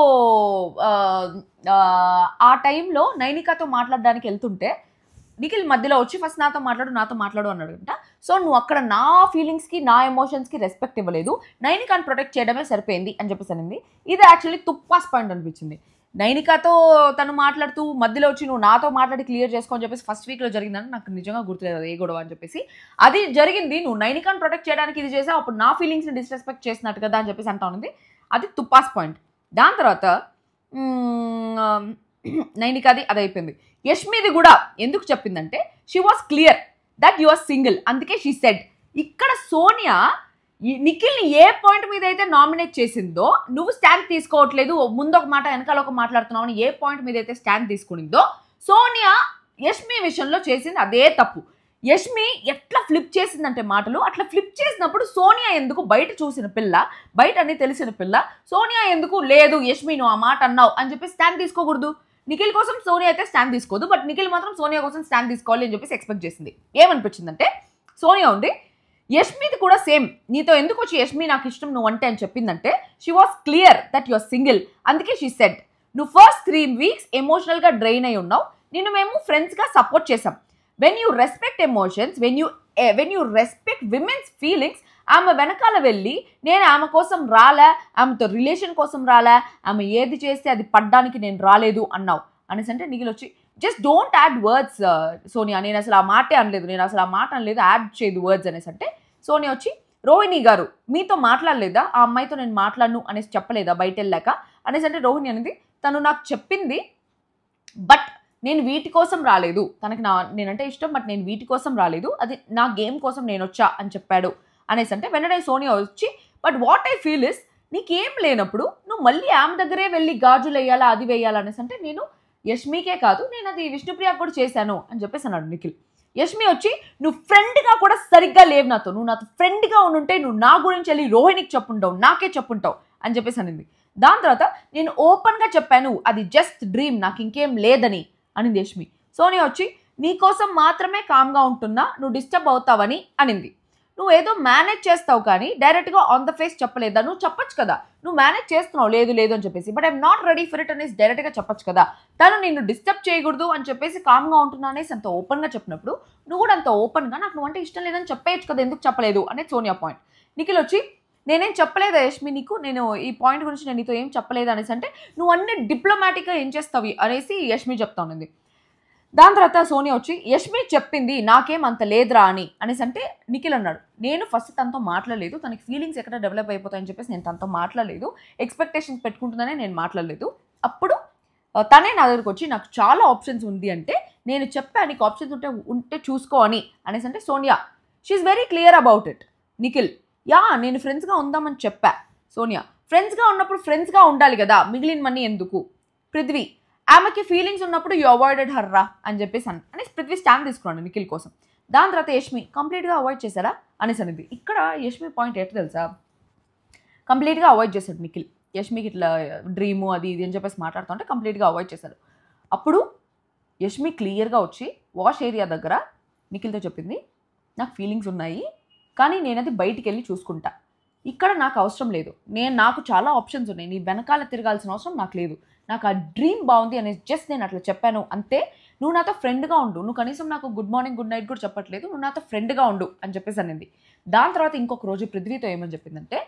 ఆ టైంలో నైనికాతో మాట్లాడడానికి వెళ్తుంటే నిఖిల్ మధ్యలో వచ్చి ఫస్ట్ నాతో మాట్లాడు నాతో మాట్లాడు అన్నాడు అంట సో నువ్వు అక్కడ నా ఫీలింగ్స్కి నా ఎమోషన్స్కి రెస్పెక్ట్ ఇవ్వలేదు నైనికాని ప్రొటెక్ట్ చేయడమే సరిపోయింది అని చెప్పేసి అనింది ఇది యాక్చువల్లీ తుప్పాస్ పాయింట్ అనిపించింది నైనికాతో తను మాట్లాడుతూ మధ్యలో వచ్చి నువ్వు నాతో మాట్లాడి క్లియర్ అని చెప్పేసి ఫస్ట్ వీక్లో జరిగిందని నాకు నిజంగా గుర్తులేదు ఏ గొడవ అని చెప్పేసి అది జరిగింది నువ్వు నైనికాను ప్రొటెక్ట్ చేయడానికి ఇది చేసావు అప్పుడు నా ఫీలింగ్స్ని డిస్రెస్పెక్ట్ చేసినట్టు కదా అని చెప్పేసి అంటా ఉంది అది తుప్పాస్ పాయింట్ దాని తర్వాత నైనికాది అది అయిపోయింది యష్ మీది కూడా ఎందుకు చెప్పిందంటే she was clear that you are single అందుకే షీ సెడ్ ఇక్కడ సోనియా నిఖిల్ని ఏ పాయింట్ మీద అయితే నామినేట్ చేసిందో నువ్వు స్టాండ్ తీసుకోవట్లేదు ముందు ఒక మాట వెనకాల ఒక మాట్లాడుతున్నావు అని ఏ పాయింట్ మీద అయితే స్టాండ్ తీసుకునిందో సోనియా యష్మి విషయంలో చేసింది అదే తప్పు యష్మి ఎట్లా ఫ్లిప్ చేసిందంటే మాటలు అట్లా ఫ్లిప్ చేసినప్పుడు సోనియా ఎందుకు బయట చూసిన పిల్ల బయట అని తెలిసిన పిల్ల సోనియా ఎందుకు లేదు యష్మి నువ్వు ఆ మాట అన్నావు అని చెప్పి స్టాండ్ తీసుకోకూడదు నిఖిల్ కోసం సోనియా అయితే స్టాండ్ తీసుకోదు బట్ నిఖిల్ మాత్రం సోనియా కోసం స్టాండ్ తీసుకోవాలి అని చెప్పేసి ఎక్స్పెక్ట్ చేసింది ఏమనిపించిందంటే సోనియా ఉంది యష్మిది కూడా సేమ్ నీతో ఎందుకు వచ్చి యష్మి నాకు ఇష్టం నువ్వు అంటే అని చెప్పిందంటే she was clear that your single అందుకే షీ సెట్ నువ్వు ఫస్ట్ త్రీ వీక్స్ ఎమోషనల్గా డ్రైన్ అయి ఉన్నావు నిన్ను మేము ఫ్రెండ్స్గా సపోర్ట్ చేసాం when you respect emotions when you when you respect women's feelings ఆమె వెనకాల వెళ్ళి నేను ఆమె కోసం రాలే ఆమెతో రిలేషన్ కోసం రాలే ఆమె ఏది చేస్తే అది పడ్డానికి నేను రాలేదు అన్నావు అనేసి అంటే నీళ్ళు just don't add words Sonia నేను అసలు ఆ మాటే అనలేదు నేను అసలు ఆ మాట అనలేదు యాడ్ చేయదు వర్డ్స్ అనేసి అంటే సోనియా వచ్చి రోహిణి గారు మీతో మాట్లాడలేదా ఆ అమ్మాయితో నేను మాట్లాడను అనేసి చెప్పలేదా బయట వెళ్ళాక అనేసి అంటే రోహిణి అనేది తను నాకు చెప్పింది బట్ నేను వీటి కోసం రాలేదు తనకి నా నేనంటే ఇష్టం బట్ నేను వీటి కోసం రాలేదు అది నా గేమ్ కోసం నేను వచ్చా అని చెప్పాడు అనేసి అంటే వెంటనే సోనియా వచ్చి but what I feel is నీకేం లేనప్పుడు నువ్వు మళ్ళీ ఆమె దగ్గరే వెళ్ళి గాజులు వేయాలా అది వేయాలా అనేసి అంటే నేను యష్మికే కాదు నేను అది విష్ణుప్రియకు కూడా చేశాను అని చెప్పేసి అన్నాడు నిఖిల్ యష్మి వచ్చి నువ్వు ఫ్రెండ్గా కూడా సరిగ్గా లేవు నాతో నువ్వు నాతో ఫ్రెండ్గా ఉండుంటే నువ్వు నా గురించి వెళ్ళి రోహిణికి చెప్పుంటావు నాకే చెప్పుంటావు అని చెప్పేసి అనింది దాని తర్వాత నేను ఓపెన్గా చెప్పాను అది జస్ట్ డ్రీమ్ నాకు ఇంకేం లేదని అనింది యష్మి సోనియా వచ్చి నీకోసం మాత్రమే కామ్గా ఉంటున్నా నువ్వు డిస్టర్బ్ అవుతావని అనింది నువ్వు ఏదో మేనేజ్ చేస్తావు కానీ డైరెక్ట్గా ఆన్ ద ఫేస్ చెప్పలేదా నువ్వు చెప్పొచ్చు కదా నువ్వు మేనేజ్ చేస్తున్నావు లేదు లేదు అని చెప్పేసి but I'm not ready for it అనేసి డైరెక్ట్గా చెప్పొచ్చు కదా తను నిన్ను డిస్టర్బ్ చేయకూడదు అని చెప్పేసి కామ్గా ఉంటున్నా అనేసి అంత ఓపెన్గా చెప్పినప్పుడు నువ్వు కూడా అంత ఓపెన్గా నాకు నువ్వంటే ఇష్టం లేదని చెప్పేయచ్చు కదా ఎందుకు చెప్పలేదు అనే సోనియా పాయింట్ నిఖిల్ వచ్చి నేనేం చెప్పలేదు యష్మి నీకు నేను ఈ పాయింట్ గురించి నేను నీతో ఏం చెప్పలేదు అనేసి అంటే నువ్వు అన్ని డిప్లొమాటిక్గా ఏం చేస్తావు అనేసి యష్మి చెప్తా ఉంది దాని తర్వాత సోనియా వచ్చి యష్మి చెప్పింది నాకేం అంత లేదురా అని అనేసి అంటే నిఖిల్ అన్నాడు నేను ఫస్ట్ తనతో మాట్లాడలేదు తనకి ఫీలింగ్స్ ఎక్కడ డెవలప్ అయిపోతాయని చెప్పేసి నేను తనతో మాట్లాడలేదు ఎక్స్పెక్టేషన్స్ పెట్టుకుంటుందనే నేను మాట్లాడలేదు అప్పుడు తనే నా దగ్గరకు వచ్చి నాకు చాలా ఆప్షన్స్ ఉంది అంటే నేను చెప్పా నీకు ఆప్షన్స్ ఉంటే ఉంటే చూసుకో అని అనేసి అంటే Sonia she very clear about it Nikhil yeah నేను ఫ్రెండ్స్గా ఉందామని చెప్పా సోనియా ఫ్రెండ్స్గా ఉన్నప్పుడు ఫ్రెండ్స్గా ఉండాలి కదా మనీ ఎందుకు పృథ్వీ ఆమెకి ఫీలింగ్స్ ఉన్నప్పుడు యూ అవాయిడెడ్ హర్రా అని చెప్పేసి అని అని పృథ్వీ స్టాండ్ తీసుకున్నాడు నిఖిల్ కోసం దాని తర్వాత యష్మి కంప్లీట్గా అవాయిడ్ చేశారా అనేసి అనేది ఇక్కడ యష్మి పాయింట్ ఎట్లా తెలుసా కంప్లీట్గా అవాయిడ్ చేశాడు నిఖిల్ యష్మికి ఇట్లా డ్రీము అది ఇది అని చెప్పేసి మాట్లాడుతుంటే కంప్లీట్గా అవాయిడ్ చేశారు అప్పుడు యష్మి క్లియర్గా వచ్చి వాష్ ఏరియా దగ్గర నిఖిల్తో చెప్పింది నాకు ఫీలింగ్స్ ఉన్నాయి కానీ నేనది బయటికి వెళ్ళి చూసుకుంటా ఇక్కడ నాకు అవసరం లేదు నేను నాకు చాలా ఆప్షన్స్ ఉన్నాయి నీ వెనకాల తిరగాల్సిన అవసరం నాకు లేదు నాకు ఆ డ్రీమ్ బాగుంది అనేసి జస్ట్ నేను అట్లా చెప్పాను అంతే నువ్వు నాతో ఫ్రెండ్గా ఉండు నువ్వు కనీసం నాకు గుడ్ మార్నింగ్ గుడ్ నైట్ కూడా చెప్పట్లేదు నువ్వు నాతో ఫ్రెండ్గా ఉండు అని చెప్పేసి అనింది దాని తర్వాత ఇంకొక రోజు పృథ్వీతో ఏమని చెప్పిందంటే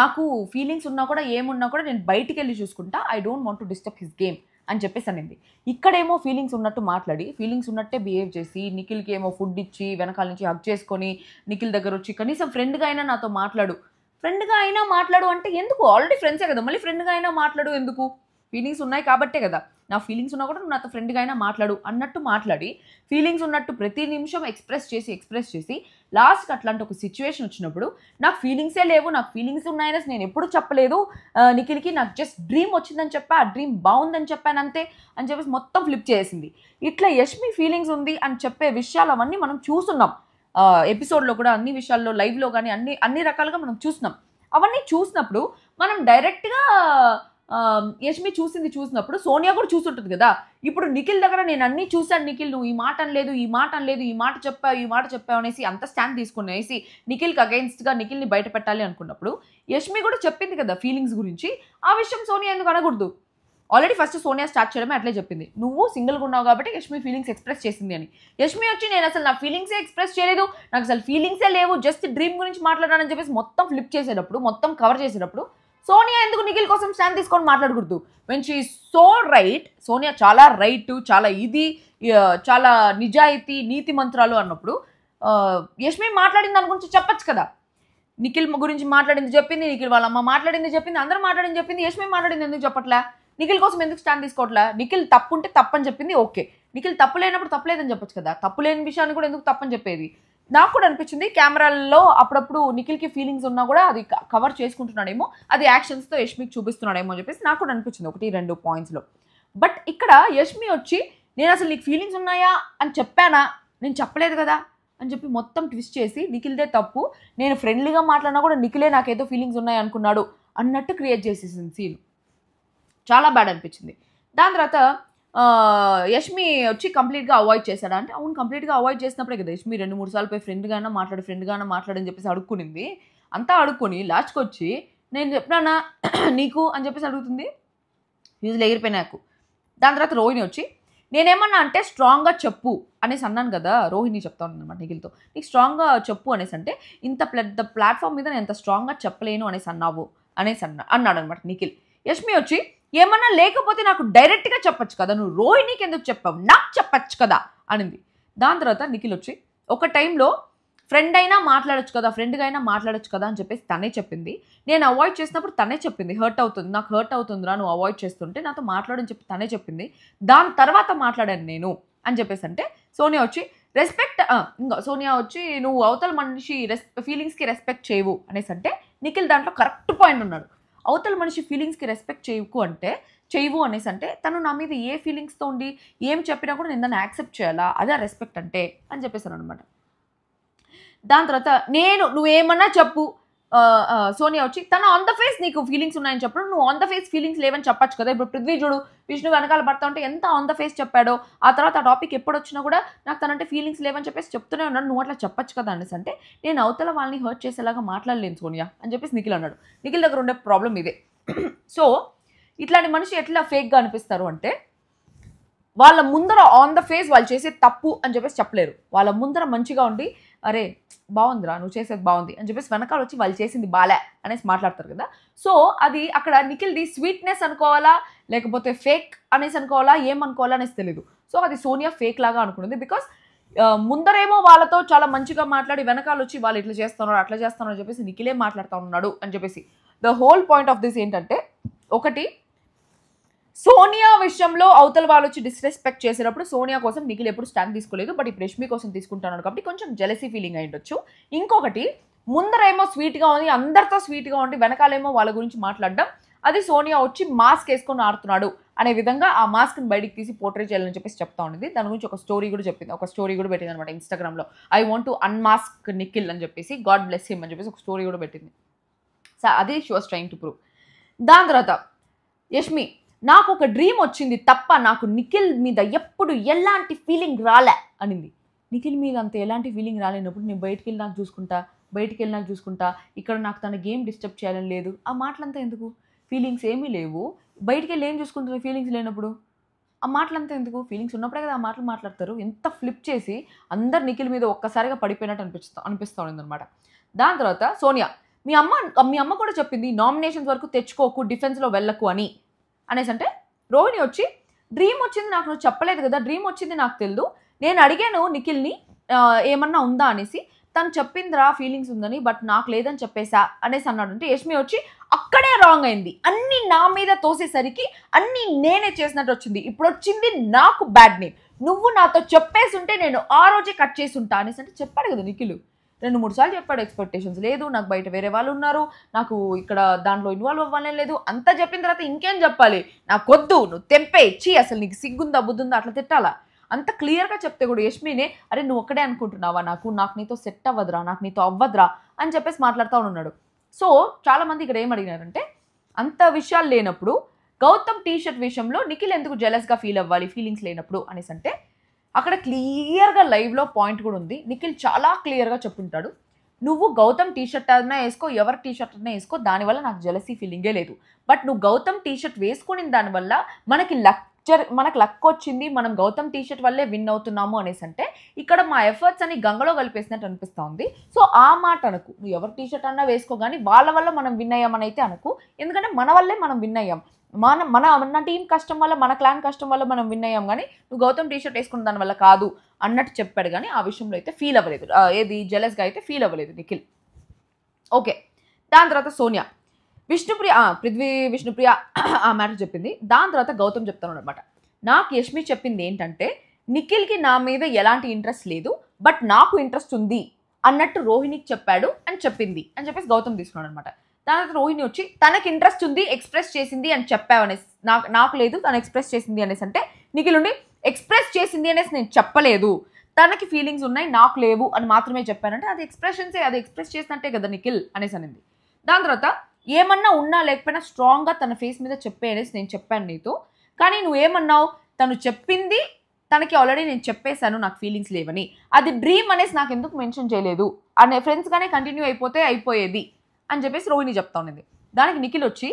నాకు ఫీలింగ్స్ ఉన్నా కూడా ఏమున్నా కూడా నేను బయటికి వెళ్ళి చూసుకుంటా I don't want to disturb his game అని చెప్పేసి అనింది ఇక్కడేమో ఫీలింగ్స్ ఉన్నట్టు మాట్లాడి ఫీలింగ్స్ ఉన్నట్టే బిహేవ్ చేసి నిఖిల్కి ఏమో ఫుడ్ ఇచ్చి వెనకాల నుంచి హక్ చేసుకొని నిఖిల్ దగ్గర వచ్చి కనీసం ఫ్రెండ్గా అయినా నాతో మాట్లాడు ఫ్రెండ్గా అయినా మాట్లాడు అంటే ఎందుకు ఆల్రెడీ ఫ్రెండ్సే కదా మళ్ళీ ఫ్రెండ్గా అయినా మాట్లాడు ఎందుకు ఫీలింగ్స్ ఉన్నాయి కాబట్టే కదా నా ఫీలింగ్స్ ఉన్నా కూడా నువ్వు నాతో ఫ్రెండ్గా అయినా మాట్లాడు అన్నట్టు మాట్లాడి ఫీలింగ్స్ ఉన్నట్టు ప్రతి నిమిషం ఎక్స్ప్రెస్ చేసి ఎక్స్ప్రెస్ చేసి లాస్ట్కి అట్లాంటి ఒక సిచ్యువేషన్ వచ్చినప్పుడు నాకు ఫీలింగ్సే లేవు నాకు ఫీలింగ్స్ ఉన్నాయని నేను ఎప్పుడు చెప్పలేదు నిఖిల్కి నాకు జస్ట్ డ్రీమ్ వచ్చిందని చెప్పా ఆ డ్రీమ్ బాగుందని చెప్పాను అంతే అని చెప్పేసి మొత్తం ఫ్లిప్ చేసింది ఇట్లా యష్మి ఫీలింగ్స్ ఉంది అని చెప్పే విషయాలు అవన్నీ మనం చూస్తున్నాం ఎపిసోడ్లో కూడా అన్ని విషయాల్లో లైవ్లో కానీ అన్ని అన్ని రకాలుగా మనం చూస్తున్నాం అవన్నీ చూసినప్పుడు మనం డైరెక్ట్గా యష్మి చూసింది చూసినప్పుడు సోనియా కూడా చూసుంటుంది కదా ఇప్పుడు నిఖిల్ దగ్గర నేను అన్నీ చూశాను నిఖిల్ నువ్వు ఈ మాట అనలేదు ఈ మాట అనలేదు ఈ మాట చెప్పావు ఈ మాట చెప్పావు అనేసి అంత స్టాండ్ తీసుకునేసి నిఖిల్కి అగెయిన్స్ట్గా నిఖిల్ని బయట పెట్టాలి అనుకున్నప్పుడు యష్మి కూడా చెప్పింది కదా ఫీలింగ్స్ గురించి ఆ విషయం సోనియా ఎందుకు అనకూడదు ఆల్రెడీ ఫస్ట్ సోనియా స్టార్ట్ చేయడమే అట్లే చెప్పింది నువ్వు సింగిల్గా ఉన్నావు కాబట్టి యష్మి ఫీలింగ్స్ ఎక్స్ప్రెస్ చేసింది అని యష్మి వచ్చి నేను అసలు నా ఫీలింగ్సే ఎక్స్ప్రెస్ చేయలేదు నాకు అసలు ఫీలింగ్సే లేవు జస్ట్ డ్రీమ్ గురించి మాట్లాడానని చెప్పేసి మొత్తం ఫ్లిప్ చేసేటప్పుడు మొత్తం కవర్ చేసేటప్పుడు సోనియా ఎందుకు నిఖిల్ కోసం స్టాండ్ తీసుకొని మాట్లాడకూడదు when she so right Sonia చాలా రైట్ చాలా ఇది చాలా నిజాయితీ నీతి మంత్రాలు అన్నప్పుడు యష్మి మాట్లాడింది దాని గురించి చెప్పచ్చు కదా నిఖిల్ గురించి మాట్లాడింది చెప్పింది నిఖిల్ వాళ్ళమ్మ మాట్లాడింది చెప్పింది అందరూ మాట్లాడింది చెప్పింది యష్మి మాట్లాడింది ఎందుకు చెప్పట్లే నిఖిల్ కోసం ఎందుకు స్టాండ్ తీసుకోవట్లే నిఖిల్ తప్పు ఉంటే తప్పని చెప్పింది ఓకే నిఖిల్ తప్పు లేనప్పుడు తప్పలేదని చెప్పచ్చు కదా తప్పు లేని విషయాన్ని కూడా ఎందుకు తప్పని చెప్పేది నాకు కూడా అనిపించింది కెమెరాల్లో అప్పుడప్పుడు నిఖిల్కి ఫీలింగ్స్ ఉన్నా కూడా అది కవర్ చేసుకుంటున్నాడేమో అది యాక్షన్స్తో యష్మికి చూపిస్తున్నాడేమో అని చెప్పేసి నాకు కూడా అనిపించింది ఒకటి రెండు పాయింట్స్లో బట్ ఇక్కడ యష్మి వచ్చి నేను అసలు నీకు ఫీలింగ్స్ ఉన్నాయా అని చెప్పానా నేను చెప్పలేదు కదా అని చెప్పి మొత్తం ట్విస్ట్ చేసి నిఖిల్దే తప్పు నేను ఫ్రెండ్లీగా మాట్లాడినా కూడా నిఖిలే నాకేదో ఫీలింగ్స్ ఉన్నాయి అనుకున్నాడు అన్నట్టు క్రియేట్ చేసేసింది సీన్ చాలా బ్యాడ్ అనిపించింది దాని తర్వాత యష్మి వచ్చి కంప్లీట్గా అవాయిడ్ చేశాడా అంటే అవును కంప్లీట్గా అవాయిడ్ చేసినప్పుడే కదా యష్మి రెండు మూడు సార్లు పోయి ఫ్రెండ్గానే మాట్లాడు ఫ్రెండ్గానే మాట్లాడని చెప్పేసి అడుక్కునింది అంతా అడుక్కొని లాస్ట్కి వచ్చి నేను చెప్పినానా నీకు అని చెప్పేసి అడుగుతుంది ఫ్యూజులు ఎగిరిపోయినా నాకు దాని తర్వాత రోహిణి వచ్చి నేనేమన్నా అంటే స్ట్రాంగ్గా చెప్పు అనేసి అన్నాను కదా రోహిణి చెప్తా అనమాట నిఖిల్తో నీకు స్ట్రాంగ్గా చెప్పు అనేసి అంటే ఇంత పెద్ద ప్లాట్ఫామ్ మీద నేను ఎంత స్ట్రాంగ్గా చెప్పలేను అనేసి అన్నావు అనేసి అన్నా అన్నాడు అనమాట నిఖిల్ యష్మి వచ్చి ఏమన్నా లేకపోతే నాకు డైరెక్ట్గా చెప్పచ్చు కదా నువ్వు రోహిణికి ఎందుకు చెప్పావు నాకు చెప్పచ్చు కదా అనింది దాని తర్వాత నిఖిల్ వచ్చి ఒక టైంలో ఫ్రెండ్ అయినా మాట్లాడచ్చు కదా ఫ్రెండ్గా అయినా మాట్లాడచ్చు కదా అని చెప్పేసి తనే చెప్పింది నేను అవాయిడ్ చేసినప్పుడు తనే చెప్పింది హర్ట్ అవుతుంది నాకు హర్ట్ అవుతుందిరా నువ్వు అవాయిడ్ చేస్తుంటే నాతో మాట్లాడని చెప్పి తనే చెప్పింది దాని తర్వాత మాట్లాడాను నేను అని చెప్పేసి అంటే సోనియా వచ్చి రెస్పెక్ట్ ఇంకా సోనియా వచ్చి నువ్వు అవతల మనిషి రెస్ ఫీలింగ్స్కి రెస్పెక్ట్ చేయవు అనేసి అంటే నిఖిల్ దాంట్లో కరెక్ట్ పాయింట్ ఉన్నాడు అవతల మనిషి ఫీలింగ్స్కి రెస్పెక్ట్ చేయకు అంటే చేయవు అనేసి అంటే తను నా మీద ఏ ఫీలింగ్స్తో ఉండి ఏం చెప్పినా కూడా నేను దాన్ని యాక్సెప్ట్ చేయాలా అదే రెస్పెక్ట్ అంటే అని చెప్పేశాను అనమాట దాని తర్వాత నేను నువ్వేమన్నా చెప్పు సోనియా వచ్చి తన ఆన్ ద ఫేస్ నీకు ఫీలింగ్స్ ఉన్నాయని చెప్పడం నువ్వు ఆన్ ద ఫేస్ ఫీలింగ్స్ లేవని చెప్పచ్చు కదా ఇప్పుడు పృథ్వీ చూడు విష్ణు వెనకాల పడతా ఉంటే ఎంత ఆన్ ద ఫేస్ చెప్పాడో ఆ తర్వాత ఆ టాపిక్ ఎప్పుడు వచ్చినా కూడా నాకు తనంటే ఫీలింగ్స్ లేవని చెప్పేసి చెప్తూనే ఉన్నాడు నువ్వు అట్లా చెప్పచ్చు కదా అనేసి అంటే నేను అవతల వాళ్ళని హర్ట్ చేసేలాగా మాట్లాడలేను సోనియా అని చెప్పేసి నిఖిల్ అన్నాడు నిఖిల్ దగ్గర ఉండే ప్రాబ్లం ఇదే సో ఇట్లాంటి మనిషి ఎట్లా ఫేక్గా అనిపిస్తారు అంటే వాళ్ళ ముందర ఆన్ ద ఫేస్ వాళ్ళు చేసే తప్పు అని చెప్పేసి చెప్పలేరు వాళ్ళ ముందర మంచిగా ఉండి అరే బాగుందిరా నువ్వు చేసేది బాగుంది అని చెప్పేసి వెనకాల వచ్చి వాళ్ళు చేసింది బాలే అనేసి మాట్లాడతారు కదా సో అది అక్కడ నిఖిల్ది స్వీట్నెస్ అనుకోవాలా లేకపోతే ఫేక్ అనేసి అనుకోవాలా ఏమనుకోవాలా అనేసి తెలియదు సో అది సోనియా ఫేక్ లాగా అనుకున్నది బికాస్ ముందరేమో వాళ్ళతో చాలా మంచిగా మాట్లాడి వెనకాల వచ్చి వాళ్ళు ఇట్లా చేస్తున్నారు అట్లా చేస్తున్నారు అని చెప్పేసి నిఖిలే మాట్లాడుతూ ఉన్నాడు అని చెప్పేసి the whole point of this ఏంటంటే ఒకటి సోనియా విషయంలో అవతల వాళ్ళు వచ్చి డిస్రెస్పెక్ట్ చేసినప్పుడు సోనియా కోసం నిఖిల్ ఎప్పుడు స్టాండ్ తీసుకోలేదు బట్ ఇప్పుడు రష్మి కోసం తీసుకుంటాను కాబట్టి కొంచెం జలసీ ఫీలింగ్ అయి ఉండొచ్చు ఇంకొకటి ముందరేమో స్వీట్గా ఉంది అందరితో స్వీట్గా ఉండి వెనకాలేమో వాళ్ళ గురించి మాట్లాడడం అది సోనియా వచ్చి మాస్క్ వేసుకొని ఆడుతున్నాడు అనే విధంగా ఆ మాస్క్ని బయటికి తీసి పోర్ట్రేట్ చేయాలని చెప్పేసి చెప్తా ఉండేది దాని గురించి ఒక స్టోరీ కూడా చెప్పింది ఒక స్టోరీ కూడా పెట్టింది అనమాట ఇన్స్టాగ్రామ్లో I want to unmask Nikhil అని చెప్పేసి గాడ్ బ్లెస్ హిమ్ అని చెప్పేసి ఒక స్టోరీ కూడా పెట్టింది సో అది she was trying to prove దాని తర్వాత యష్మి నాకు ఒక డ్రీమ్ వచ్చింది తప్ప నాకు నిఖిల్ మీద ఎప్పుడు ఎలాంటి ఫీలింగ్ రాలే అనింది నిఖిల్ మీద అంత ఎలాంటి ఫీలింగ్ రాలేనప్పుడు నేను బయటికి వెళ్ళినాక చూసుకుంటా బయటికి వెళ్ళినాక చూసుకుంటా ఇక్కడ నాకు తన గేమ్ డిస్టర్బ్ చేయాలని లేదు ఆ మాటలంతా ఎందుకు ఫీలింగ్స్ ఏమీ లేవు బయటికి వెళ్ళి ఏం చూసుకుంటుంది ఫీలింగ్స్ లేనప్పుడు ఆ మాటలంతా ఎందుకు ఫీలింగ్స్ ఉన్నప్పుడే కదా ఆ మాటలు మాట్లాడతారు ఎంత ఫ్లిప్ చేసి అందరు నిఖిల్ మీద ఒక్కసారిగా పడిపోయినట్టు అనిపిస్తూ అనిపిస్తూ ఉందన్నమాట దాని తర్వాత సోనియా మీ అమ్మ మీ అమ్మ కూడా చెప్పింది నామినేషన్స్ వరకు తెచ్చుకోకు డిఫెన్స్లో వెళ్ళకు అని అనేసి అంటే రోహిణి వచ్చి డ్రీమ్ వచ్చింది నాకు నువ్వు చెప్పలేదు కదా డ్రీమ్ వచ్చింది నాకు తెలియదు నేను అడిగాను నిఖిల్ని ఏమన్నా ఉందా అనేసి తను చెప్పిందిరా ఫీలింగ్స్ ఉందని బట్ నాకు లేదని చెప్పేసా అనేసి అన్నాడు అంటే యష్మి వచ్చి అక్కడే రాంగ్ అయింది అన్ని నా మీద తోసేసరికి అన్ని నేనే చేసినట్టు వచ్చింది ఇప్పుడు వచ్చింది నాకు బ్యాడ్ నేమ్ నువ్వు నాతో చెప్పేసి ఉంటే నేను ఆ రోజే కట్ చేసి ఉంటా అనేసి అంటే చెప్పాడు కదా నిఖిలు రెండు మూడు సార్లు చెప్పాడు ఎక్స్పెక్టేషన్స్ లేదు నాకు బయట వేరే వాళ్ళు ఉన్నారు నాకు ఇక్కడ దాంట్లో ఇన్వాల్వ్ అవ్వాలని లేదు అంతా చెప్పిన తర్వాత ఇంకేం చెప్పాలి నాకు వద్దు నువ్వు తెంపే ఇచ్చి అసలు నీకు సిగ్గుందా బుద్ధుందా అట్లా తిట్టాలా అంత క్లియర్గా చెప్తే కూడా యష్మినే అరే నువ్వు ఒక్కడే అనుకుంటున్నావా నాకు నాకు నీతో సెట్ అవ్వదురా నాకు నీతో అవ్వదురా అని చెప్పేసి మాట్లాడుతూ ఉన్నాడు సో చాలామంది ఇక్కడ ఏం అడిగినారంటే అంత విషయాలు లేనప్పుడు గౌతమ్ టీ షర్ట్ విషయంలో నిఖిల్ ఎందుకు జెలస్గా ఫీల్ అవ్వాలి ఫీలింగ్స్ లేనప్పుడు అనేసి అంటే అక్కడ క్లియర్గా లైవ్లో పాయింట్ కూడా ఉంది నిఖిల్ చాలా క్లియర్గా చెప్పుంటాడు నువ్వు గౌతమ్ టీ షర్ట్ అయినా వేసుకో ఎవరి టీ షర్ట్ అయినా వేసుకో దానివల్ల నాకు జలసీ ఫీలింగే లేదు బట్ నువ్వు గౌతమ్ టీ షర్ట్ వేసుకుని దానివల్ల మనకి లక్చర్ మనకు లక్ వచ్చింది మనం గౌతమ్ టీ షర్ట్ వల్లే విన్ అవుతున్నాము అనేసి అంటే ఇక్కడ మా ఎఫర్ట్స్ అని గంగలో కలిపేసినట్టు అనిపిస్తూ ఉంది సో ఆ మాట అనకు నువ్వు ఎవరి టీ షర్ట్ అన్నా వేసుకో కానీ వాళ్ళ వల్ల మనం విన్ అయ్యామని అయితే అనకు ఎందుకంటే మన వల్లే మనం విన్ అయ్యాం మన మన మన టీం కష్టం వల్ల మన క్లాన్ కష్టం వల్ల మనం విన్ అయ్యాం కానీ నువ్వు గౌతమ్ టీ షర్ట్ వేసుకున్న దాని వల్ల కాదు అన్నట్టు చెప్పాడు కానీ ఆ విషయంలో అయితే ఫీల్ అవ్వలేదు ఏది జెలస్గా అయితే ఫీల్ అవ్వలేదు నిఖిల్ ఓకే దాని తర్వాత సోనియా విష్ణుప్రియ పృథ్వీ విష్ణుప్రియ ఆ మ్యాటర్ చెప్పింది దాని తర్వాత గౌతమ్ చెప్తాను అనమాట నాకు యష్మి చెప్పింది ఏంటంటే నిఖిల్కి నా మీద ఎలాంటి ఇంట్రెస్ట్ లేదు బట్ నాకు ఇంట్రెస్ట్ ఉంది అన్నట్టు రోహిణికి చెప్పాడు అని చెప్పింది అని చెప్పేసి గౌతమ్ తీసుకున్నాడు అనమాట తనతో రోహిణి వచ్చి తనకి ఇంట్రెస్ట్ ఉంది ఎక్స్ప్రెస్ చేసింది అని చెప్పావు అనేసి నాకు నాకు లేదు తను ఎక్స్ప్రెస్ చేసింది అనేసి అంటే నిఖిల్ ఉండి ఎక్స్ప్రెస్ చేసింది అనేసి నేను చెప్పలేదు తనకి ఫీలింగ్స్ ఉన్నాయి నాకు లేవు అని మాత్రమే చెప్పానంటే అది ఎక్స్ప్రెషన్సే అది ఎక్స్ప్రెస్ చేసినట్టే కదా నిఖిల్ అనేసి అనింది దాని తర్వాత ఏమన్నా ఉన్నా లేకపోయినా స్ట్రాంగ్గా తన ఫేస్ మీద చెప్పే అనేసి నేను చెప్పాను నీతో కానీ నువ్వేమన్నావు తను చెప్పింది తనకి ఆల్రెడీ నేను చెప్పేశాను నాకు ఫీలింగ్స్ లేవని అది డ్రీమ్ అనేసి నాకు ఎందుకు మెన్షన్ చేయలేదు అనే ఫ్రెండ్స్గానే కంటిన్యూ అయిపోతే అయిపోయేది అని చెప్పేసి రోహిణి చెప్తా ఉన్నది దానికి నిఖిల్ వచ్చి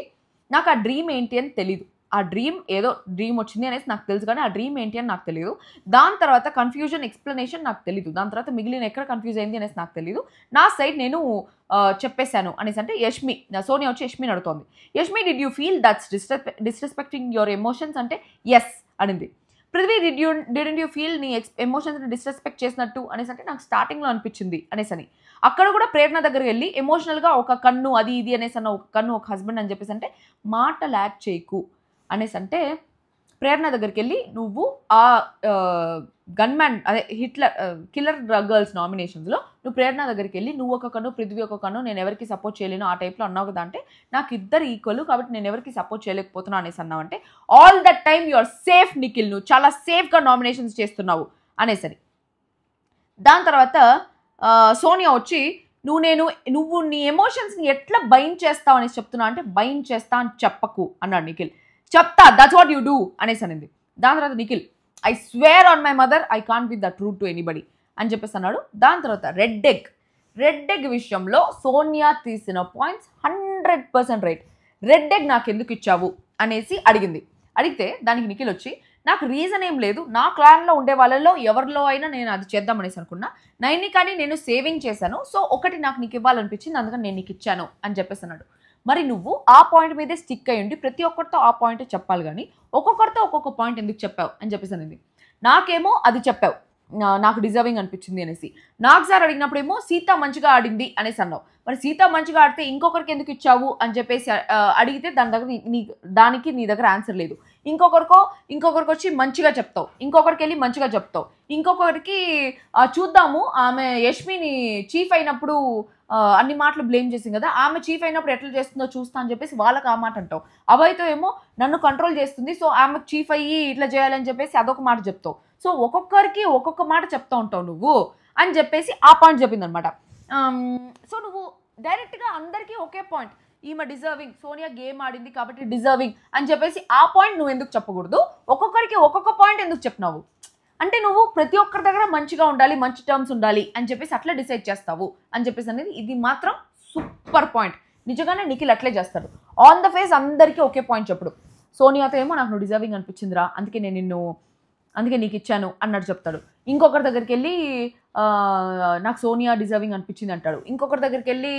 నాకు ఆ డ్రీమ్ ఏంటి అని తెలీదు ఆ డ్రీమ్ ఏదో డ్రీమ్ వచ్చింది అనేసి నాకు తెలుసు కానీ ఆ డ్రీమ్ ఏంటి అని నాకు తెలియదు దాని తర్వాత కన్ఫ్యూజన్ ఎక్స్ప్లెనేషన్ నాకు తెలియదు దాని తర్వాత మిగిలిన ఎక్కడ కన్ఫ్యూజ్ అయింది అనేసి నాకు తెలియదు నా సైడ్ నేను చెప్పేశాను అనేసి అంటే యష్మి సోనియా వచ్చి యష్మి నడుతోంది Yashmi did you feel that's disrespect disrespecting your emotions అంటే ఎస్ అనింది Prithvi did you didn't you feel నీ ఎక్స్ ఎమోషన్స్ని డిస్రెస్పెక్ట్ చేసినట్టు అనేసి అంటే నాకు స్టార్టింగ్లో అనిపించింది అనేసి అని అక్కడ కూడా ప్రేరణ దగ్గరికి వెళ్ళి ఎమోషనల్గా ఒక కన్ను అది ఇది అనేసి అన్న ఒక కన్ను ఒక హస్బెండ్ అని చెప్పేసి అంటే మాట ల్యాక్ చేయకు అనేసి అంటే ప్రేరణ దగ్గరికి వెళ్ళి నువ్వు ఆ గన్మ్యాన్ అదే హిట్లర్ కిల్లర్ గర్ల్స్ నామినేషన్స్లో నువ్వు ప్రేరణ దగ్గరికి వెళ్ళి నువ్వు ఒక కన్ను పృథ్వీ ఒక కన్ను నేను ఎవరికి సపోర్ట్ చేయలేను ఆ టైప్లో అన్నావు కదా అంటే నాకు ఇద్దరు ఈక్వల్ కాబట్టి నేను ఎవరికి సపోర్ట్ చేయలేకపోతున్నా అనేసి అన్నావు అంటే all that time you are safe Nikhil నువ్వు చాలా సేఫ్గా నామినేషన్స్ చేస్తున్నావు అనేసరి దాని తర్వాత సోనియా వచ్చి నువ్వు నేను నువ్వు నీ ఎమోషన్స్ని ఎట్లా బైన్ చేస్తావు అనేసి చెప్తున్నా అంటే బైన్ చేస్తా అని చెప్పకు అన్నాడు నిఖిల్ చెప్తా దట్స్ వాట్ యూ డూ అనేసి అనింది దాని తర్వాత Nikhil I swear on my mother I can be the true to anybody అని చెప్పేసి అన్నాడు దాని తర్వాత రెడ్ ఎగ్ రెడ్ ఎగ్ విషయంలో సోనియా తీసిన points hundred percent right red egg నాకు ఎందుకు ఇచ్చావు అనేసి అడిగింది అడిగితే దానికి నిఖిల్ వచ్చి నాకు రీజన్ ఏం లేదు నా క్లాన్లో ఉండే వాళ్ళలో ఎవరిలో అయినా నేను అది చేద్దాం అనేసి అనుకున్నా నైన్ని కానీ నేను సేవింగ్ చేశాను సో ఒకటి నాకు నీకు ఇవ్వాలనిపించింది అందుకని నేను నీకు ఇచ్చాను అని చెప్పేసి అన్నాడు మరి నువ్వు ఆ పాయింట్ మీదే స్టిక్ అయ్యుండి ప్రతి ఒక్కరితో ఆ పాయింట్ చెప్పాలి కానీ ఒక్కొక్కరితో ఒక్కొక్క పాయింట్ ఎందుకు చెప్పావు అని చెప్పేసి అనేది నాకేమో అది చెప్పావు నాకు డిజర్వింగ్ అనిపించింది అనేసి నాకు సార్ ఏమో సీత మంచిగా ఆడింది అనేసి అన్నావు మరి సీత మంచిగా ఆడితే ఇంకొకరికి ఎందుకు ఇచ్చావు అని చెప్పేసి అడిగితే దాని దగ్గర నీ దానికి నీ దగ్గర ఆన్సర్ లేదు ఇంకొకరికో ఇంకొకరికి వచ్చి మంచిగా చెప్తావు ఇంకొకరికి వెళ్ళి మంచిగా చెప్తావు ఇంకొకరికి చూద్దాము ఆమె యష్మిని చీఫ్ అయినప్పుడు అన్ని మాటలు బ్లేమ్ చేసింది కదా ఆమె చీఫ్ అయినప్పుడు ఎట్లా చేస్తుందో చూస్తా అని చెప్పేసి వాళ్ళకి ఆ మాట అంటావు అభయ్తో ఏమో నన్ను కంట్రోల్ చేస్తుంది సో ఆమె చీఫ్ అయ్యి ఇట్లా చేయాలని చెప్పేసి అదొక మాట చెప్తావు సో ఒక్కొక్కరికి ఒక్కొక్క మాట చెప్తూ ఉంటావు నువ్వు అని చెప్పేసి ఆ పాయింట్ చెప్పింది అనమాట సో um, నువ్వు డైరెక్ట్గా అందరికీ ఒకే పాయింట్ ఈమె డిజర్వింగ్ సోనియా గేమ్ ఆడింది కాబట్టి డిజర్వింగ్ అని చెప్పేసి ఆ పాయింట్ నువ్వు ఎందుకు చెప్పకూడదు ఒక్కొక్కరికి ఒక్కొక్క పాయింట్ ఎందుకు చెప్పినావు అంటే నువ్వు ప్రతి ఒక్కరి దగ్గర మంచిగా ఉండాలి మంచి టర్మ్స్ ఉండాలి అని చెప్పేసి అట్లా డిసైడ్ చేస్తావు అని చెప్పేసి అనేది ఇది మాత్రం సూపర్ పాయింట్ నిజంగానే నిఖిల్ అట్లే చేస్తాడు ఆన్ ద ఫేస్ అందరికీ ఒకే పాయింట్ చెప్పుడు సోనియాతో ఏమో నాకు నువ్వు డిజర్వింగ్ అనిపించిందిరా అందుకే నేను నిన్ను అందుకే నీకు ఇచ్చాను అన్నట్టు చెప్తాడు ఇంకొకరి దగ్గరికి వెళ్ళి నాకు సోనియా డిజర్వింగ్ అనిపించింది అంటాడు ఇంకొకరి దగ్గరికి వెళ్ళి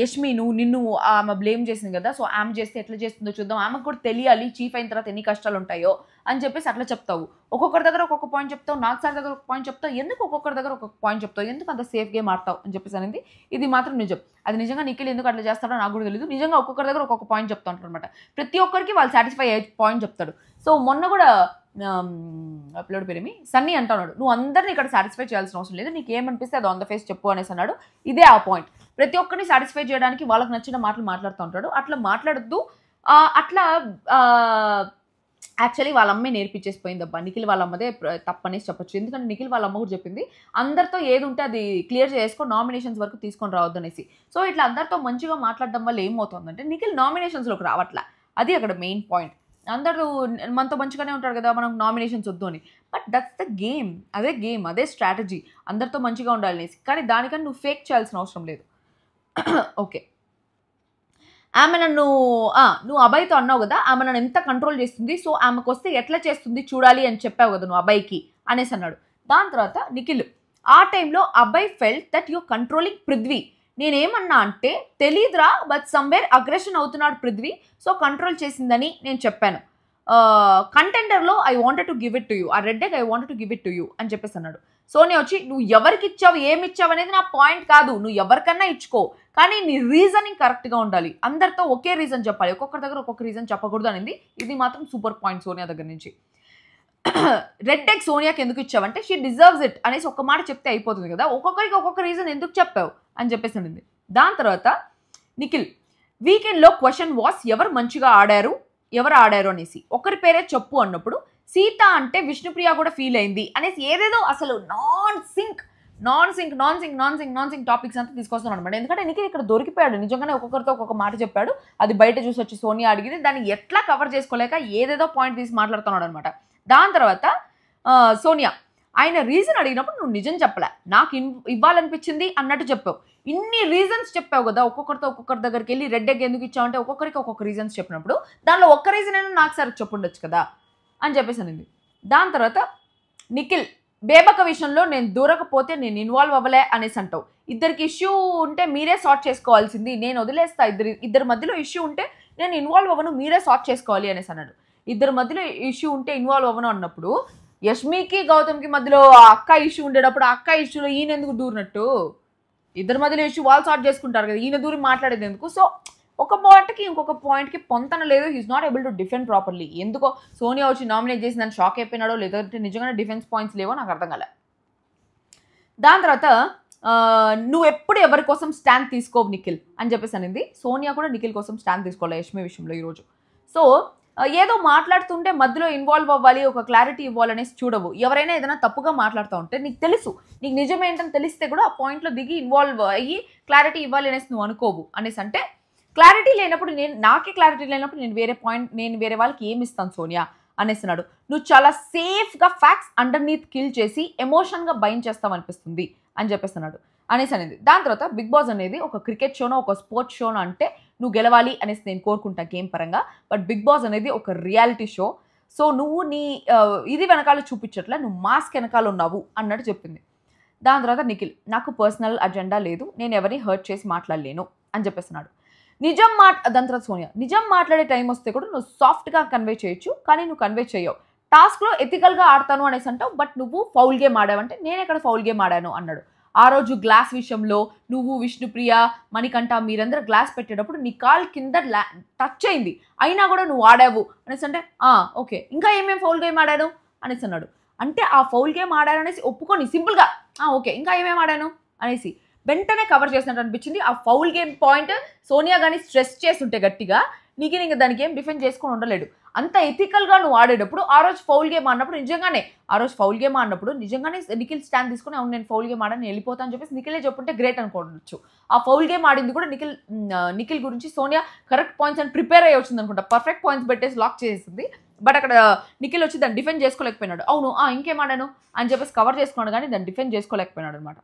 యష్మి నువ్వు నిన్ను ఆమె బ్లేమ్ చేసింది కదా సో ఆమె చేస్తే ఎట్లా చేస్తుందో చూద్దాం ఆమెకు కూడా తెలియాలి చీఫ్ అయిన తర్వాత ఎన్ని కష్టాలు ఉంటాయో అని చెప్పేసి అట్లా చెప్తావు ఒక్కొక్కరి దగ్గర ఒక్కొక్క పాయింట్ చెప్తావు నాకు సార్ దగ్గర ఒక పాయింట్ చెప్తావు ఎందుకు ఒక్కొక్కరి దగ్గర ఒక్కొక్క పాయింట్ చెప్తావు ఎందుకు అంత సేఫ్ గేమ్ అని చెప్పేసి అనేది ఇది మాత్రం నిజం అది నిజంగా నీకు ఎందుకు అట్లా చేస్తాడో నాకు కూడా తెలియదు నిజంగా ఒక్కొక్కరి దగ్గర ఒక్కొక్క పాయింట్ చెప్తా ఉంటారు అనమాట ప్రతి ఒక్కరికి వాళ్ళు సాటిస్ఫై అయ్యే పాయింట్ చెప్తాడు సో మొన్న కూడా అప్లోడ్ పేరేమి సన్నీ అంటున్నాడు నువ్వు అందరిని ఇక్కడ సాటిస్ఫై చేయాల్సిన అవసరం లేదు నీకు ఏమనిపిస్తే అది ఆన్ ద ఫేస్ చెప్పు అనేసి అన్నాడు ఇదే ఆ పాయింట్ ప్రతి ఒక్కరిని సాటిస్ఫై చేయడానికి వాళ్ళకి నచ్చిన మాటలు మాట్లాడుతూ ఉంటాడు అట్లా మాట్లాడద్దు అట్లా యాక్చువల్లీ వాళ్ళ అమ్మే నేర్పించేసిపోయింది అబ్బా నిఖిల్ వాళ్ళ అమ్మదే తప్పనేసి చెప్పొచ్చు ఎందుకంటే నిఖిల్ వాళ్ళ అమ్మ కూడా చెప్పింది అందరితో ఏది ఉంటే అది క్లియర్ చేసుకో నామినేషన్స్ వరకు తీసుకొని రావద్దు అనేసి సో ఇట్లా అందరితో మంచిగా మాట్లాడడం వల్ల ఏమవుతుందంటే నిఖిల్ నామినేషన్స్లోకి రావట్లా అది అక్కడ మెయిన్ పాయింట్ అందరూ మనతో మంచిగానే ఉంటారు కదా మనం నామినేషన్స్ వద్దు అని బట్ దట్స్ ద గేమ్ అదే గేమ్ అదే స్ట్రాటజీ అందరితో మంచిగా ఉండాలనేసి కానీ దానికన్నా నువ్వు ఫేక్ చేయాల్సిన అవసరం లేదు ఓకే ఆమె నన్ను నువ్వు అబ్బాయితో అన్నావు కదా ఆమె నన్ను ఎంత కంట్రోల్ చేస్తుంది సో ఆమెకు వస్తే ఎట్లా చేస్తుంది చూడాలి అని చెప్పావు కదా నువ్వు అబ్బాయికి అనేసి అన్నాడు దాని తర్వాత నిఖిల్ ఆ టైంలో అబ్బాయి felt that your controlling Prithvi నేనేమన్నా అంటే తెలీదురా బట్ సమ్వేర్ అగ్రెషన్ అవుతున్నాడు పృథ్వీ సో కంట్రోల్ చేసిందని నేను చెప్పాను కంటెండర్లో I wanted to give it to you ఆ red deck I wanted to give it to you అని చెప్పేసి అన్నాడు సోనియా వచ్చి నువ్వు ఎవరికి ఇచ్చావు ఏమి ఇచ్చావు అనేది నా పాయింట్ కాదు నువ్వు ఎవరికన్నా ఇచ్చుకో కానీ నీ రీజనింగ్ కరెక్ట్గా ఉండాలి అందరితో ఒకే రీజన్ చెప్పాలి ఒక్కొక్కరి దగ్గర ఒక్కొక్క రీజన్ చెప్పకూడదు అనేది ఇది మాత్రం సూపర్ పాయింట్ సోనియా దగ్గర నుంచి రెడ్ టెక్ సోనియాకి ఎందుకు ఇచ్చావంటే షీ డిజర్వ్స్ ఇట్ అనేసి ఒక మాట చెప్తే అయిపోతుంది కదా ఒక్కొక్కరికి ఒక్కొక్క రీజన్ ఎందుకు చెప్పావు అని చెప్పేసి ఉండింది దాని తర్వాత నిఖిల్ వీకెండ్లో క్వశ్చన్ వాస్ ఎవరు మంచిగా ఆడారు ఎవరు ఆడారు అనేసి ఒకరి పేరే చెప్పు అన్నప్పుడు సీత అంటే విష్ణుప్రియ కూడా ఫీల్ అయింది అనేసి ఏదేదో అసలు non sync non sync non sync non sync non sync topics అంతా తీసుకొస్తున్నాను అనమాట ఎందుకంటే నిఖిల్ ఇక్కడ దొరికిపోయాడు నిజంగానే ఒక్కొక్కరితో ఒక్కొక్క మాట చెప్పాడు అది బయట చూసి వచ్చి సోనియా అడిగింది దాన్ని ఎట్లా కవర్ చేసుకోలేక ఏదేదో పాయింట్ తీసి మాట్లాడుతున్నాడు అనమాట దాని తర్వాత సోనియా ఆయన రీజన్ అడిగినప్పుడు నువ్వు నిజం చెప్పలే నాకు ఇవ్వాలనిపించింది అన్నట్టు చెప్పావు ఇన్ని రీజన్స్ చెప్పావు కదా ఒక్కొక్కరితో ఒక్కొక్కరి దగ్గరికి వెళ్ళి రెడ్ ఎగ్ ఎందుకు ఇచ్చావు అంటే ఒక్కొక్కరికి ఒక్కొక్క రీజన్స్ చెప్పినప్పుడు దానిలో ఒక్క రీజన్ అయినా నాకు సరికి చెప్పుండొచ్చు కదా అని చెప్పేసి అనింది దాని తర్వాత నిఖిల్ బేబక విషయంలో నేను దూరకపోతే నేను ఇన్వాల్వ్ అవ్వలే అనేసి అంటావు ఇద్దరికి ఇష్యూ ఉంటే మీరే సార్ట్ చేసుకోవాల్సింది నేను వదిలేస్తా ఇద్దరు ఇద్దరి మధ్యలో ఇష్యూ ఉంటే నేను ఇన్వాల్వ్ అవ్వను మీరే సార్ట్ చేసుకోవాలి అనేసి అన్నాడు ఇద్దరి మధ్యలో ఇష్యూ ఉంటే ఇన్వాల్వ్ అవ్వను అన్నప్పుడు యష్మికి గౌతమ్కి మధ్యలో అక్క ఇష్యూ ఉండేటప్పుడు అక్క ఇష్యూలో ఈయన ఎందుకు దూరినట్టు ఇద్దరి మధ్యలో ఇష్యూ వాళ్ళు సార్ట్ చేసుకుంటారు కదా ఈయన దూరి మాట్లాడేది ఎందుకు సో ఒక పాయింట్కి ఇంకొక పాయింట్కి పొంతన లేదు he's not able to defend properly ఎందుకో సోనియా వచ్చి నామినేట్ చేసి దాన్ని షాక్ అయిపోయినాడో లేదంటే నిజంగానే డిఫెన్స్ పాయింట్స్ లేవో నాకు అర్థం కాలే దాని తర్వాత నువ్వు ఎప్పుడు ఎవరి కోసం స్టాండ్ తీసుకోవు నిఖిల్ అని చెప్పేసి అనింది సోనియా కూడా నిఖిల్ కోసం స్టాండ్ తీసుకోవాలి యష్మి విషయంలో ఈరోజు సో ఏదో మాట్లాడుతుంటే మధ్యలో ఇన్వాల్వ్ అవ్వాలి ఒక క్లారిటీ ఇవ్వాలనేసి చూడవు ఎవరైనా ఏదైనా తప్పుగా మాట్లాడుతూ ఉంటే నీకు తెలుసు నీకు నిజమేంటని తెలిస్తే కూడా ఆ పాయింట్లో దిగి ఇన్వాల్వ్ అయ్యి క్లారిటీ ఇవ్వాలి అనేసి నువ్వు అనుకోవు అనేసి అంటే క్లారిటీ లేనప్పుడు నేను నాకే క్లారిటీ లేనప్పుడు నేను వేరే పాయింట్ నేను వేరే వాళ్ళకి ఏమి ఇస్తాను సోనియా అనేసినాడు నువ్వు చాలా సేఫ్గా ఫ్యాక్ట్స్ అండర్నీత్ కిల్ చేసి ఎమోషన్గా బైండ్ చేస్తావు అనిపిస్తుంది అని చెప్పేస్తున్నాడు అనేసి అనేది దాని తర్వాత బిగ్ బాస్ అనేది ఒక క్రికెట్ షోనో ఒక స్పోర్ట్స్ షోనో అంటే నువ్వు గెలవాలి అనేసి నేను కోరుకుంటా గేమ్ పరంగా బట్ బిగ్ బాస్ అనేది ఒక రియాలిటీ షో సో నువ్వు నీ ఇది వెనకాల చూపించట్లే నువ్వు మాస్క్ వెనకాల ఉన్నావు అన్నట్టు చెప్పింది దాని తర్వాత నిఖిల్ నాకు పర్సనల్ అజెండా లేదు నేను ఎవరిని హర్ట్ చేసి మాట్లాడలేను అని చెప్పేస్తున్నాడు నిజం మాట్ దాని తర్వాత సోనియా నిజం మాట్లాడే టైం వస్తే కూడా నువ్వు సాఫ్ట్గా కన్వే చేయొచ్చు కానీ నువ్వు కన్వే చేయవు టాస్క్లో ఎథికల్గా ఆడతాను అనేసి అంటావు బట్ నువ్వు ఫౌల్ గేమ్ ఆడావంటే నేను ఎక్కడ ఫౌల్ గేమ్ ఆడాను అన్నాడు ఆ రోజు గ్లాస్ విషయంలో నువ్వు విష్ణుప్రియ మణికంఠ మీరందరూ గ్లాస్ పెట్టేటప్పుడు నీ కాల్ కింద టచ్ అయింది అయినా కూడా నువ్వు ఆడావు అనేసి అంటే ఓకే ఇంకా ఏమేమి ఫౌల్ గేమ్ ఆడాను అనేసి అన్నాడు అంటే ఆ ఫౌల్ గేమ్ ఆడాను అనేసి ఒప్పుకొని సింపుల్గా ఓకే ఇంకా ఏమేమి ఆడాను అనేసి వెంటనే కవర్ చేసినట్టు అనిపించింది ఆ ఫౌల్ గేమ్ పాయింట్ సోనియా గానీ స్ట్రెస్ చేస్తుంటే గట్టిగా నీకు ఇంకా దానికి ఏం డిఫెండ్ చేసుకుని ఉండలేడు అంత ఎథికల్గా నువ్వు ఆడేటప్పుడు ఆ రోజు ఫౌల్ గేమ్ ఆడినప్పుడు నిజంగానే ఆ రోజు ఫౌల్ గేమ్ ఆడినప్పుడు నిజంగానే నిఖిల్ స్టాండ్ తీసుకుని అవును నేను ఫౌల్ గేమ్ ఆడని వెళ్ళిపోతాను చెప్పేసి నిఖిలే చెప్పుంటే గ్రేట్ అనుకోవచ్చు ఆ ఫౌల్ గేమ్ ఆడింది కూడా నిఖిల్ నిఖిల్ గురించి సోనియా కరెక్ట్ పాయింట్స్ అని ప్రిపేర్ అయ్యి వచ్చింది అనుకుంటా పర్ఫెక్ట్ పాయింట్స్ పెట్టేసి లాక్ చేసింది బట్ అక్కడ నిఖిల్ వచ్చి దాన్ని డిఫెండ్ చేసుకోలేకపోయినాడు అవును ఇంకేం ఆడాను అని చెప్పేసి కవర్ చేసుకున్నాడు కానీ దాన్ని డిఫెండ్ చేసుకోలేకపోయినాడు అనమాట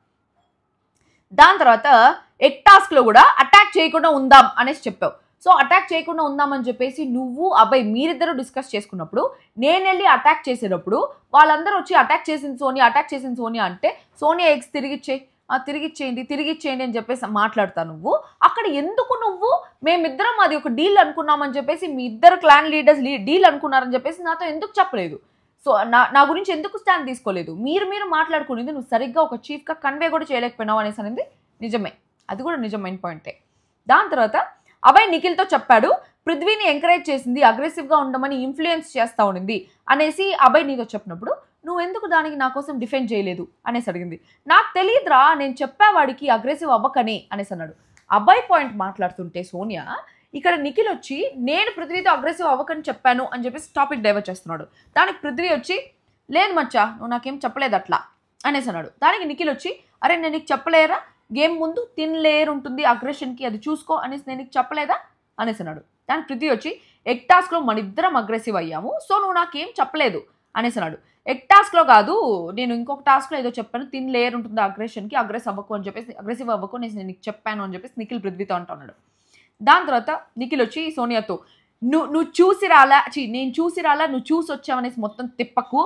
దాని తర్వాత ఎగ్ టాస్క్లో కూడా అటాక్ చేయకుండా ఉందాం అనేసి చెప్పావు సో అటాక్ చేయకుండా ఉందామని చెప్పేసి నువ్వు అబ్బాయి మీరిద్దరూ డిస్కస్ చేసుకున్నప్పుడు నేను వెళ్ళి అటాక్ చేసేటప్పుడు వాళ్ళందరూ వచ్చి అటాక్ చేసింది సోనియా అటాక్ చేసింది సోనియా అంటే సోనియా ఎగ్స్ తిరిగిచ్చేయి తిరిగిచ్చేయండి తిరిగిచ్చేయండి అని చెప్పేసి మాట్లాడతా నువ్వు అక్కడ ఎందుకు నువ్వు మేమిద్దరం అది ఒక డీల్ అనుకున్నామని చెప్పేసి మీ ఇద్దరు క్లాన్ లీడర్స్ డీల్ అనుకున్నారని చెప్పేసి నాతో ఎందుకు చెప్పలేదు సో నా నా గురించి ఎందుకు స్టాండ్ తీసుకోలేదు మీరు మీరు మాట్లాడుకునేది నువ్వు సరిగ్గా ఒక చీఫ్గా కన్వే కూడా చేయలేకపోయినావు అనేసి అనేది నిజమే అది కూడా నిజమైన పాయింటే దాని తర్వాత అభయ్ నిఖిల్తో చెప్పాడు పృథ్వీని ఎంకరేజ్ చేసింది అగ్రెసివ్గా ఉండమని ఇన్ఫ్లుయెన్స్ చేస్తూ ఉండింది అనేసి అభయ్ నీతో చెప్పినప్పుడు నువ్వు ఎందుకు దానికి నా కోసం డిఫెండ్ చేయలేదు అనేసి అడిగింది నాకు తెలియదురా నేను చెప్పావాడికి అగ్రెసివ్ అవ్వకనే అనేసి అన్నాడు అబ్బాయి పాయింట్ మాట్లాడుతుంటే సోనియా ఇక్కడ నిఖిల్ వచ్చి నేను పృథ్వీతో అగ్రెసివ్ అవ్వకని చెప్పాను అని చెప్పేసి టాపిక్ డైవర్ట్ చేస్తున్నాడు దానికి పృథ్వీ వచ్చి లేదు మచ్చా నువ్వు నాకేం చెప్పలేదు అట్లా అనేసి అన్నాడు దానికి నిఖిల్ వచ్చి అరే నేను నీకు చెప్పలేరా గేమ్ ముందు తిన్ లేయర్ ఉంటుంది అగ్రెషన్కి అది చూసుకో అనేసి నేను నీకు చెప్పలేదా అనేసి అన్నాడు దానికి పృథ్వీ వచ్చి ఎగ్ టాస్క్లో మన ఇద్దరం అగ్రెసివ్ అయ్యాము సో నువ్వు నాకేం చెప్పలేదు అనేసి అన్నాడు ఎగ్ టాస్క్లో కాదు నేను ఇంకొక టాస్క్లో ఏదో చెప్పాను తిన్ లేయర్ ఉంటుంది అగ్రెషన్కి అగ్రెస్ అవ్వకు అని చెప్పేసి అగ్రెసివ్ అవ్వకు నేను నీకు చెప్పాను అని చెప్పేసి నిఖిల్ పృథ్వీతో అంటున్నాడు దాని తర్వాత నిఖిల్ వచ్చి సోనియాతో నువ్వు నువ్వు చూసి రాలా చీ నేను చూసి రాలా నువ్వు చూసి వచ్చావనేసి మొత్తం తిప్పకు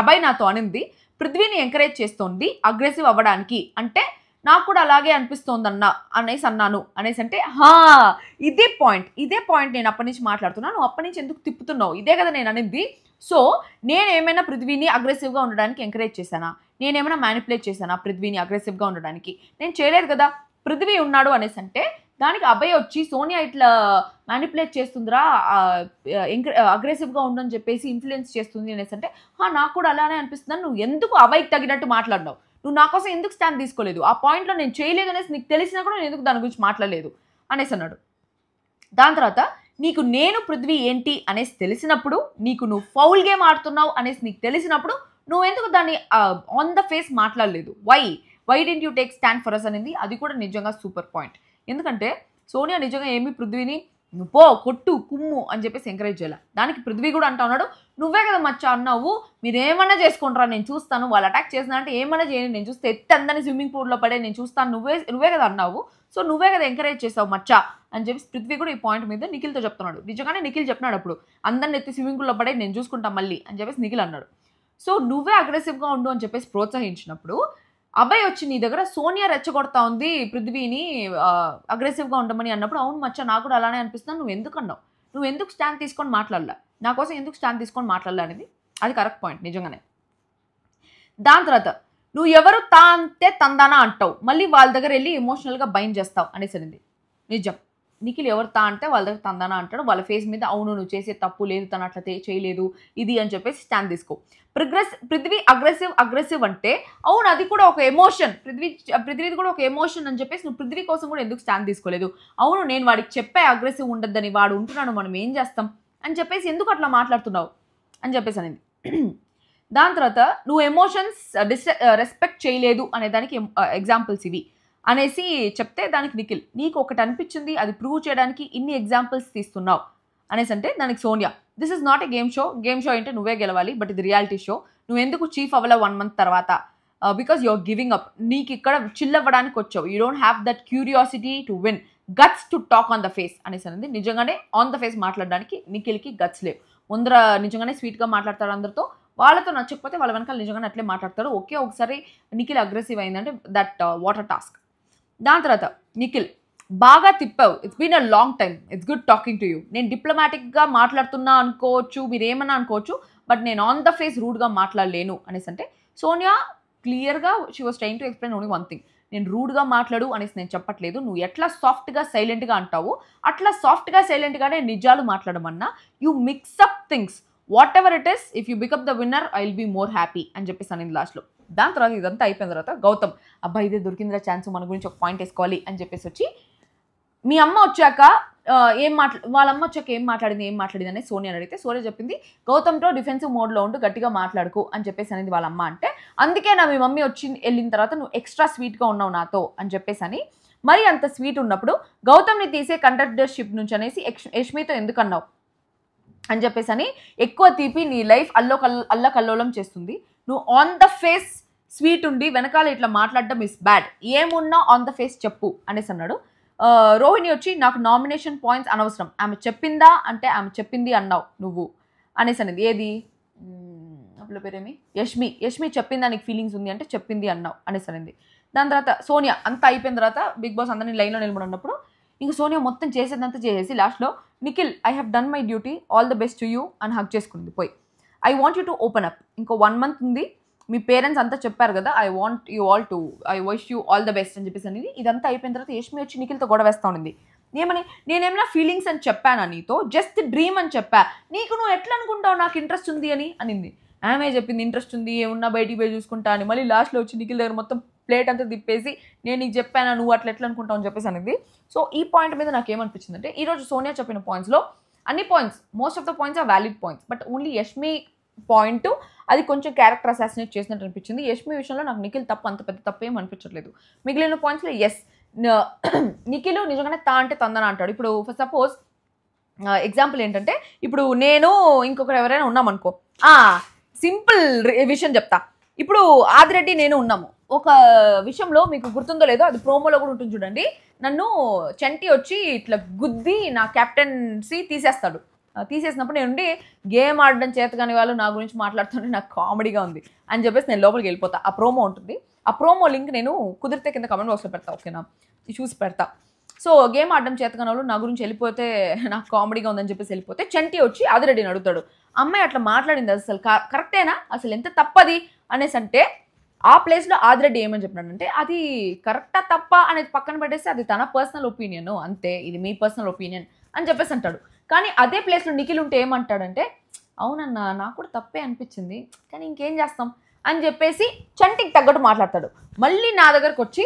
అబ్బాయి నాతో అనింది పృథ్వీని ఎంకరేజ్ చేస్తోంది అగ్రెసివ్ అవ్వడానికి అంటే నాకు కూడా అలాగే అనిపిస్తోందన్న అనేసి అన్నాను అనేసి అంటే హా ఇదే పాయింట్ ఇదే పాయింట్ నేను అప్పటి నుంచి మాట్లాడుతున్నాను అప్పటి నుంచి ఎందుకు తిప్పుతున్నావు ఇదే కదా నేను అనింది సో నేనేమైనా పృథ్వీని అగ్రెసివ్గా ఉండడానికి ఎంకరేజ్ చేశానా నేనేమైనా మ్యానిపులేట్ చేశానా పృథ్వీని అగ్రెసివ్గా ఉండడానికి నేను చేయలేదు కదా పృథ్వీ ఉన్నాడు అనేసి అంటే దానికి అబ్బాయి వచ్చి సోనియా ఇట్లా మ్యానిపులేట్ చేస్తుందిరా అగ్రెసివ్గా ఉందని చెప్పేసి ఇన్ఫ్లుయెన్స్ చేస్తుంది అనేసి అంటే నాకు కూడా అలానే అనిపిస్తుంది నువ్వు ఎందుకు అబ్బాయికి తగినట్టు మాట్లాడినావు నువ్వు నా కోసం ఎందుకు స్టాండ్ తీసుకోలేదు ఆ పాయింట్లో నేను చేయలేదు అనేసి నీకు తెలిసినా కూడా నేను ఎందుకు దాని గురించి మాట్లాడలేదు అనేసి అన్నాడు దాని తర్వాత నీకు నేను పృథ్వీ ఏంటి అనేసి తెలిసినప్పుడు నీకు నువ్వు ఫౌల్ గేమ్ ఆడుతున్నావు అనేసి నీకు తెలిసినప్పుడు నువ్వు ఎందుకు దాన్ని ఆన్ ద ఫేస్ మాట్లాడలేదు why why didn't you take stand for us అనేది అది కూడా నిజంగా సూపర్ పాయింట్ ఎందుకంటే సోనియా నిజంగా ఏమి పృథ్వీని పో కొట్టు కుమ్ము అని చెప్పేసి ఎంకరేజ్ చేయాలి దానికి పృథ్వీ కూడా అంటా ఉన్నాడు నువ్వే కదా మచ్చ అన్నావు మీరేమన్నా చేసుకుంటారా నేను చూస్తాను వాళ్ళు అటాక్ అంటే ఏమన్నా చేయండి నేను చూస్తే ఎత్తి అందరినీ స్విమ్మింగ్ పూల్లో పడే నేను చూస్తాను నువ్వే నువ్వే కదా అన్నావు సో నువ్వే కదా ఎంకరేజ్ చేసావు మచ్చ అని చెప్పి పృథ్వీ కూడా ఈ పాయింట్ మీద నిఖిల్తో చెప్తున్నాడు నిజంగానే నిఖిల్ చెప్పినాడు అప్పుడు అందరిని ఎత్తి స్విమ్మింగ్ పూల్లో పడే నేను చూసుకుంటా మళ్ళీ అని చెప్పేసి నిఖిల్ అన్నాడు సో నువ్వే అగ్రెసివ్గా ఉండు అని చెప్పేసి ప్రోత్సహించినప్పుడు అబ్బాయి వచ్చి నీ దగ్గర సోనియా రెచ్చగొడతా ఉంది పృథ్వీని అగ్రెసివ్గా ఉండమని అన్నప్పుడు అవును మచ్చా నాకు కూడా అలానే అనిపిస్తున్నాను నువ్వు ఎందుకు అన్నావు నువ్వు ఎందుకు స్టాండ్ తీసుకొని మాట్లాడలా నా కోసం ఎందుకు స్టాండ్ తీసుకొని మాట్లాడలే అనేది అది కరెక్ట్ పాయింట్ నిజంగానే దాని తర్వాత నువ్వు ఎవరు తా అంతే తందానా అంటావు మళ్ళీ వాళ్ళ దగ్గర వెళ్ళి ఎమోషనల్గా బైండ్ చేస్తావు అనేసరింది నిజం నిఖిల్ ఎవరు తా అంటే వాళ్ళ దగ్గర తందన అంటాడు వాళ్ళ ఫేస్ మీద అవును నువ్వు చేసే తప్పు లేదు తను అట్లా చేయలేదు ఇది అని చెప్పేసి స్టాండ్ తీసుకో ప్రిగ్రెస్ పృథ్వీ అగ్రెసివ్ అగ్రెసివ్ అంటే అవును అది కూడా ఒక ఎమోషన్ పృథ్వీ పృథ్వీది కూడా ఒక ఎమోషన్ అని చెప్పేసి నువ్వు పృథ్వీ కోసం కూడా ఎందుకు స్టాండ్ తీసుకోలేదు అవును నేను వాడికి చెప్పే అగ్రెసివ్ ఉండద్దని వాడు ఉంటున్నాడు మనం ఏం చేస్తాం అని చెప్పేసి ఎందుకు అట్లా మాట్లాడుతున్నావు అని చెప్పేసి అనేది దాని తర్వాత నువ్వు ఎమోషన్స్ డిస్ రెస్పెక్ట్ చేయలేదు అనే దానికి ఎగ్జాంపుల్స్ ఇవి అనేసి చెప్తే దానికి నిఖిల్ నీకు ఒకటి అనిపించింది అది ప్రూవ్ చేయడానికి ఇన్ని ఎగ్జాంపుల్స్ తీస్తున్నావు అనేసి అంటే దానికి Sonia this is not a game show game show అంటే నువ్వే గెలవాలి బట్ ఇది రియాలిటీ షో నువ్వు ఎందుకు చీఫ్ అవ్వలా వన్ మంత్ తర్వాత బికాస్ యువర్ గివింగ్ అప్ నీకు ఇక్కడ చిల్లవ్వడానికి వచ్చావు you don't have that curiosity to win guts to talk on the face అనేసి అనేది నిజంగానే ఆన్ ద ఫేస్ మాట్లాడడానికి నిఖిల్కి గట్స్ లేవు ముందర నిజంగానే స్వీట్గా మాట్లాడతారు అందరితో వాళ్ళతో నచ్చకపోతే వాళ్ళ వెనకాల నిజంగానే అట్లే మాట్లాడతారు ఓకే ఒకసారి నిఖిల్ అగ్రెసివ్ అయిందంటే దట్ వాటర్ టాస్క్ దాని తర్వాత నిఖిల్ బాగా తిప్పావు it's been a long time it's good talking to you నేను డిప్లొమాటిక్గా మాట్లాడుతున్నా అనుకోవచ్చు మీరేమన్నా అనుకోవచ్చు బట్ నేను ఆన్ ద ఫేస్ రూడ్గా మాట్లాడలేను అనేసి అంటే సోనియా క్లియర్గా she was trying to explain only one thing నేను రూడ్గా మాట్లాడు అనేసి నేను చెప్పట్లేదు నువ్వు ఎట్లా సాఫ్ట్గా సైలెంట్గా అంటావు అట్లా సాఫ్ట్గా సైలెంట్గానే నిజాలు మాట్లాడమన్నా you up things whatever it is if you become the winner I will be more happy అని చెప్పేసి అని లాస్ట్లో దాని తర్వాత ఇదంతా అయిపోయిన తర్వాత గౌతమ్ అబ్బాయి ఇదే దొరికిందిరా ఛాన్స్ మన గురించి ఒక పాయింట్ వేసుకోవాలి అని చెప్పేసి వచ్చి మీ అమ్మ వచ్చాక ఏం మాట్లా వాళ్ళ అమ్మ వచ్చాక ఏం మాట్లాడింది ఏం మాట్లాడింది అనేది సోనియా అడిగితే సోనియా చెప్పింది గౌతమ్తో డిఫెన్సివ్ మోడ్లో ఉండు గట్టిగా మాట్లాడుకు అని చెప్పేసి అనేది వాళ్ళ అమ్మ అంటే అందుకే నా మీ మమ్మీ వచ్చి వెళ్ళిన తర్వాత నువ్వు ఎక్స్ట్రా స్వీట్గా ఉన్నావు నాతో అని చెప్పేసి అని మరి అంత స్వీట్ ఉన్నప్పుడు గౌతమ్ని తీసే కండక్టర్షిప్ నుంచి అనేసి యష్ యష్మితో ఎందుకన్నావు అని చెప్పేసి అని ఎక్కువ తీపి నీ లైఫ్ అల్లో కల్ అల్లకల్లోలం చేస్తుంది నువ్వు ఆన్ ద ఫేస్ స్వీట్ ఉండి వెనకాల ఇట్లా మాట్లాడడం ఇస్ బ్యాడ్ ఏమున్నా ఆన్ ద ఫేస్ చెప్పు అనేసి అన్నాడు రోహిణి వచ్చి నాకు నామినేషన్ పాయింట్స్ అనవసరం ఆమె చెప్పిందా అంటే ఆమె చెప్పింది అన్నావు నువ్వు అనేసి అనేది ఏది అప్పుడు పేరేమి యష్మి యష్మి చెప్పిందా నీకు ఫీలింగ్స్ ఉంది అంటే చెప్పింది అన్నావు అనేసి అనేది దాని తర్వాత సోనియా అంతా అయిపోయిన తర్వాత బిగ్ బాస్ అందరినీ లైన్లో నిలబడి ఉన్నప్పుడు ఇంకా సోనియా మొత్తం చేసేదంతా చేసేసి లాస్ట్లో Nikhil I have done my duty all the best to you అని హక్ చేసుకుంది పోయి I want you to open up ఇంకో వన్ మంత్ ఉంది మీ పేరెంట్స్ అంతా చెప్పారు కదా I want you all to I wish you all the best అని చెప్పేసి అనేది ఇదంతా అయిపోయిన తర్వాత యష్మి వచ్చి నిఖిల్తో గొడవ వేస్తూ ఉంది ఏమని నేనేమైనా ఫీలింగ్స్ అని చెప్పానా నీతో జస్ట్ డ్రీమ్ అని చెప్పా నీకు నువ్వు ఎట్లా అనుకుంటావు నాకు ఇంట్రెస్ట్ ఉంది అని అనింది ఆమె చెప్పింది ఇంట్రెస్ట్ ఉంది ఏమున్నా బయటికి పోయి చూసుకుంటా అని మళ్ళీ లాస్ట్లో వచ్చి నిఖిల్ దగ్గర మొత్తం ప్లేట్ అంతా తిప్పేసి నేను నీకు చెప్పాను నువ్వు అట్లా ఎట్లా అనుకుంటావు అని చెప్పేసి అనేది సో ఈ పాయింట్ మీద నాకు ఏమనిపించిందంటే ఈరోజు సోనియా చెప్పిన పాయింట్స్లో అన్ని points most of the points are valid points but only Yashmi point అది కొంచెం క్యారెక్టర్ అసాసినేట్ చేసినట్టు అనిపించింది యష్మి విషయంలో నాకు నిఖిల్ తప్పు అంత పెద్ద తప్పు అనిపించట్లేదు మిగిలిన పాయింట్స్లో ఎస్ నిఖిల్ నిజంగానే తా అంటే తందన అంటాడు ఇప్పుడు సపోజ్ ఎగ్జాంపుల్ ఏంటంటే ఇప్పుడు నేను ఇంకొకరు ఎవరైనా ఉన్నామనుకో సింపుల్ విషయం చెప్తా ఇప్పుడు ఆదిరెడ్డి నేను ఉన్నాము ఒక విషయంలో మీకు గుర్తుందో లేదో అది ప్రోమోలో కూడా ఉంటుంది చూడండి నన్ను చంటి వచ్చి ఇట్లా గుద్ది నా కెప్టెన్సీ తీసేస్తాడు తీసేసినప్పుడు నేను ఉండి గేమ్ ఆడడం చేత కాని వాళ్ళు నా గురించి మాట్లాడుతుంటే నాకు కామెడీగా ఉంది అని చెప్పేసి నేను లోపలికి వెళ్ళిపోతా ఆ ప్రోమో ఉంటుంది ఆ ప్రోమో లింక్ నేను కుదిరితే కింద కమెంట్ బాక్స్లో పెడతా ఓకేనా చూసి పెడతా సో గేమ్ ఆడడం చేతకాని వాళ్ళు నా గురించి వెళ్ళిపోతే నాకు కామెడీగా ఉందని చెప్పేసి వెళ్ళిపోతే చంటి వచ్చి ఆదిరెడ్డిని అడుగుతాడు అమ్మాయి అట్లా మాట్లాడింది అసలు కరెక్టేనా అసలు ఎంత తప్పది అనేసి అంటే ఆ ప్లేస్లో ఆదిరెడ్డి ఏమని చెప్పినాడంటే అది కరెక్టా తప్ప అనేది పక్కన పెట్టేస్తే అది తన పర్సనల్ ఒపీనియన్ అంతే ఇది మీ పర్సనల్ ఒపీనియన్ అని చెప్పేసి అంటాడు కానీ అదే ప్లేస్లో నిఖిల్ ఉంటే ఏమంటాడంటే అవునన్నా నాకు కూడా తప్పే అనిపించింది కానీ ఇంకేం చేస్తాం అని చెప్పేసి చంటికి తగ్గట్టు మాట్లాడతాడు మళ్ళీ నా దగ్గరకు వచ్చి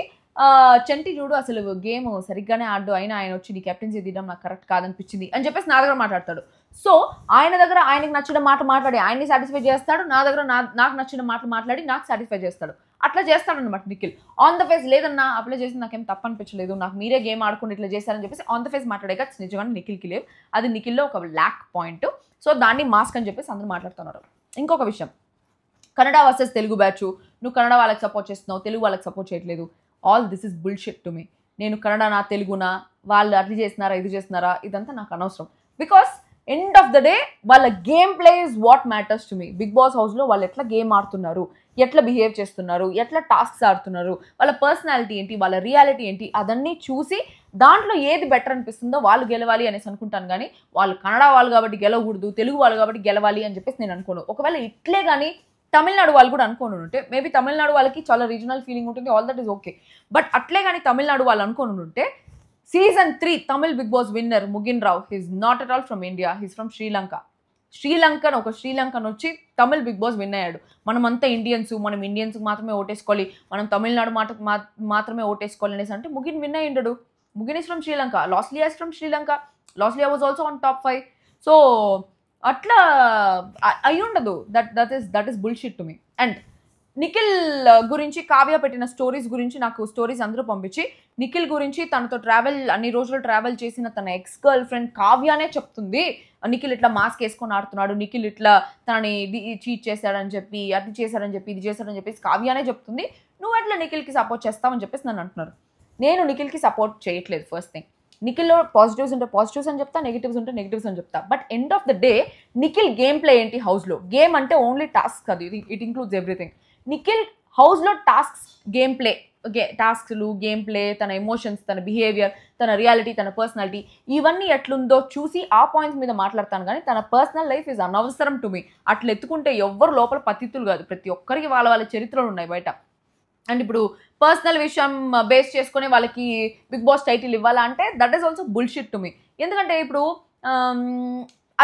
చంటి చూడు అసలు గేమ్ సరిగ్గానే ఆడు అయినా ఆయన వచ్చి నీ కెప్టెన్సీ తీయడం నాకు కరెక్ట్ కాదనిపించింది అని చెప్పేసి నా దగ్గర మాట్లాడతాడు సో ఆయన దగ్గర ఆయనకు నచ్చిన మాట మాట్లాడి ఆయన్ని సాటిస్ఫై చేస్తాడు నా దగ్గర నా నాకు నచ్చిన మాటలు మాట్లాడి నాకు సాటిస్ఫై చేస్తాడు అట్లా అనమాట నిఖిల్ ఆన్ ద ఫేస్ లేదన్నా అప్లై చేసి నాకేం తప్పనిపించలేదు నాకు మీరే గేమ్ ఆడుకుని ఇట్లా చేశారని చెప్పేసి ఆన్ ద ఫేస్ మాట్లాడే కదా నిజంగా నిఖిల్కి లేవు అది నిఖిల్లో ఒక ల్యాక్ పాయింట్ సో దాన్ని మాస్క్ అని చెప్పేసి అందరూ మాట్లాడుతున్నారు ఇంకొక విషయం కన్నడ వర్సెస్ తెలుగు బ్యాచ్ నువ్వు కన్నడ వాళ్ళకి సపోర్ట్ చేస్తున్నావు తెలుగు వాళ్ళకి సపోర్ట్ చేయట్లేదు all this is bullshit to me నేను కన్నడనా తెలుగునా వాళ్ళు అట్లా చేస్తున్నారా ఇది చేస్తున్నారా ఇదంతా నాకు అనవసరం because end of the day వాళ్ళ game play is what matters to me Bigg Boss హౌస్లో వాళ్ళు ఎట్లా గేమ్ ఆడుతున్నారు ఎట్లా బిహేవ్ చేస్తున్నారు ఎట్లా టాస్క్స్ ఆడుతున్నారు వాళ్ళ పర్సనాలిటీ ఏంటి వాళ్ళ రియాలిటీ ఏంటి అదన్నీ చూసి దాంట్లో ఏది బెటర్ అనిపిస్తుందో వాళ్ళు గెలవాలి అనేసి అనుకుంటాను కానీ వాళ్ళు కన్నడ వాళ్ళు కాబట్టి గెలవకూడదు తెలుగు వాళ్ళు కాబట్టి గెలవాలి అని చెప్పేసి నేను అనుకోను ఒకవేళ ఇట్లే కానీ తమిళనాడు వాళ్ళు కూడా అనుకోను ఉంటే మేబీ తమిళనాడు వాళ్ళకి చాలా రీజనల్ ఫీలింగ్ ఉంటుంది all that is okay but అట్లే కానీ తమిళనాడు వాళ్ళు అనుకోను ఉంటే season three Tamil Bigg Boss winner Mugen Rao he's not at all from India he's from Sri Lanka Sri Lankan ఒక శ్రీలంకన్ వచ్చి తమిళ్ బిగ్ బాస్ విన్ అయ్యాడు మనమంతా ఇండియన్స్ మనం ఇండియన్స్ మాత్రమే ఓటేసుకోవాలి మనం తమిళనాడు మాట మాత్రమే ఓటేసుకోవాలి అనేసి అంటే ముగిన్ విన్ అయ్యిండడు Mugen is from Sri Lanka Losliya is from Sri Lanka Losliya was also on top five so అట్లా అయి ఉండదు that that is that is bullshit to me and Nikhil గురించి కావ్య పెట్టిన స్టోరీస్ గురించి నాకు స్టోరీస్ అందరూ పంపించి నిఖిల్ గురించి తనతో ట్రావెల్ అన్ని రోజులు ట్రావెల్ చేసిన తన ఎక్స్ గర్ల్ ఫ్రెండ్ కావ్యనే చెప్తుంది నిఖిల్ ఇట్లా మాస్క్ వేసుకొని ఆడుతున్నాడు నిఖిల్ ఇట్లా తనని చీట్ చేశాడని చెప్పి అది చేశాడని చెప్పి ఇది చేశాడని చెప్పేసి కావ్యనే చెప్తుంది నువ్వు అట్లా నిఖిల్కి సపోర్ట్ చేస్తావని చెప్పేసి నన్ను అంటున్నారు నేను నిఖిల్కి సపోర్ట్ చేయట్లేదు ఫస్ట్ థింగ్ నిఖిల్లో పాజిటివ్స్ ఉంటే పాజిటివ్స్ అని చెప్తా నెగిటివ్స్ ఉంటే నెగిటివ్స్ అని చెప్తా but end of the day Nikhil game play ఏంటి హౌస్లో గేమ్ అంటే ఓన్లీ టాస్క్ అది ఇట్ ఇంక్లూడ్స్ ఎవ్రీథింగ్ నిఖిల్ హౌస్లో టాస్క్స్ గేమ్ ప్లే గే టాస్క్లు గేమ్ ప్లే తన ఎమోషన్స్ తన బిహేవియర్ తన రియాలిటీ తన పర్సనాలిటీ ఇవన్నీ ఎట్లుందో చూసి ఆ పాయింట్స్ మీద మాట్లాడతాను కానీ తన పర్సనల్ లైఫ్ ఇస్ అనవసరం టు మీ అట్లా ఎత్తుకుంటే ఎవ్వరు లోపల పతితులు కాదు ప్రతి ఒక్కరికి వాళ్ళ వాళ్ళ చరిత్రలు ఉన్నాయి బయట అండ్ ఇప్పుడు పర్సనల్ విషయం బేస్ చేసుకుని వాళ్ళకి బిగ్ బాస్ టైటిల్ ఇవ్వాలా అంటే that is also bullshit to me ఎందుకంటే ఇప్పుడు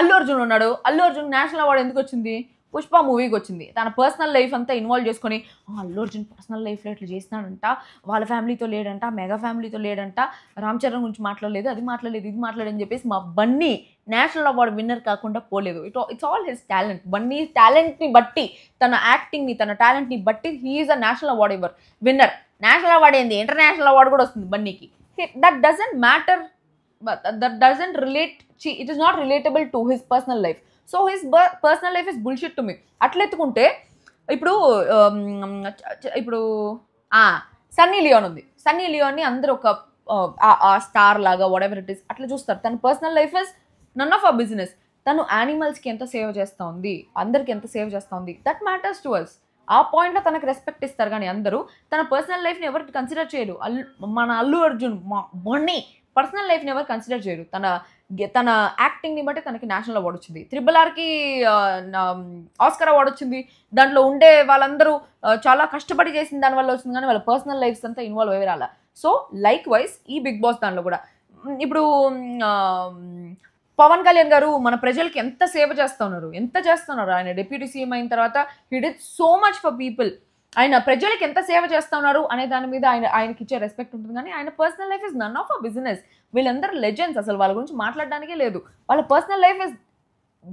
అల్లు అర్జున్ ఉన్నాడు అల్లు అర్జున్ నేషనల్ అవార్డు ఎందుకు వచ్చింది పుష్ప మూవీకి వచ్చింది తన పర్సనల్ లైఫ్ అంతా ఇన్వాల్వ్ చేసుకొని అల్లు అర్జున్ పర్సనల్ లైఫ్లో ఇట్లా చేసినాడంట వాళ్ళ ఫ్యామిలీతో లేడంట మెగా ఫ్యామిలీతో లేడంట రామ్ చరణ్ గురించి మాట్లాడలేదు అది మాట్లాడలేదు ఇది మాట్లాడని చెప్పేసి మా బన్నీ నేషనల్ అవార్డు విన్నర్ కాకుండా పోలేదు it it's all his talent Bunny టాలెంట్ని బట్టి తన యాక్టింగ్ని తన టాలెంట్ని బట్టి హీఈస్ అ నేషనల్ అవార్డు ఇవ్వర్ విన్నర్ నేషనల్ అవార్డు ఏంది ఇంటర్నేషనల్ అవార్డు కూడా వస్తుంది బన్నీకి that doesn't matter that doesn't relate it is not relatable to his personal life so his personal life is bullshit to me అట్లెత్తుకుంటే ఇప్పుడు ఇప్పుడు సన్నీ లియోన్ ఉంది సన్నీ లియోన్ని అందరూ ఒక ఆ స్టార్ లాగా వాట్ ఎవర్ ఇట్ ఇస్ అట్లా చూస్తారు తన personal life is none of a business తను యానిమల్స్కి ఎంత సేవ్ చేస్తూ ఉంది అందరికి ఎంత సేవ్ చేస్తూ ఉంది దట్ మ్యాటర్స్ టు అస్ ఆ పాయింట్లో తనకు రెస్పెక్ట్ ఇస్తారు కానీ అందరూ తన పర్సనల్ లైఫ్ని ఎవరికి కన్సిడర్ చేయరు అల్లు మన అల్లు అర్జున్ మా మణి పర్సనల్ లైఫ్ని ఎవరు కన్సిడర్ చేయరు తన తన యాక్టింగ్ని బట్టి తనకి నేషనల్ అవార్డు వచ్చింది త్రిబుల్ ఆర్కి ఆస్కర్ అవార్డు వచ్చింది దాంట్లో ఉండే వాళ్ళందరూ చాలా కష్టపడి చేసిన దానివల్ల వచ్చింది కానీ వాళ్ళ పర్సనల్ లైఫ్స్ అంతా ఇన్వాల్వ్ అయ్యి రాల సో లైక్ వైజ్ ఈ బిగ్ బాస్ దానిలో కూడా ఇప్పుడు పవన్ కళ్యాణ్ గారు మన ప్రజలకి ఎంత సేవ చేస్తున్నారు ఎంత చేస్తున్నారు ఆయన డిప్యూటీ సీఎం అయిన తర్వాత did so much for people ఆయన ప్రజలకు ఎంత సేవ చేస్తున్నారు అనే దాని మీద ఆయన ఆయనకి ఇచ్చే రెస్పెక్ట్ ఉంటుంది కానీ ఆయన personal life is none of a business వీళ్ళందరూ లెజెండ్స్ అసలు వాళ్ళ గురించి మాట్లాడడానికే లేదు వాళ్ళ personal life is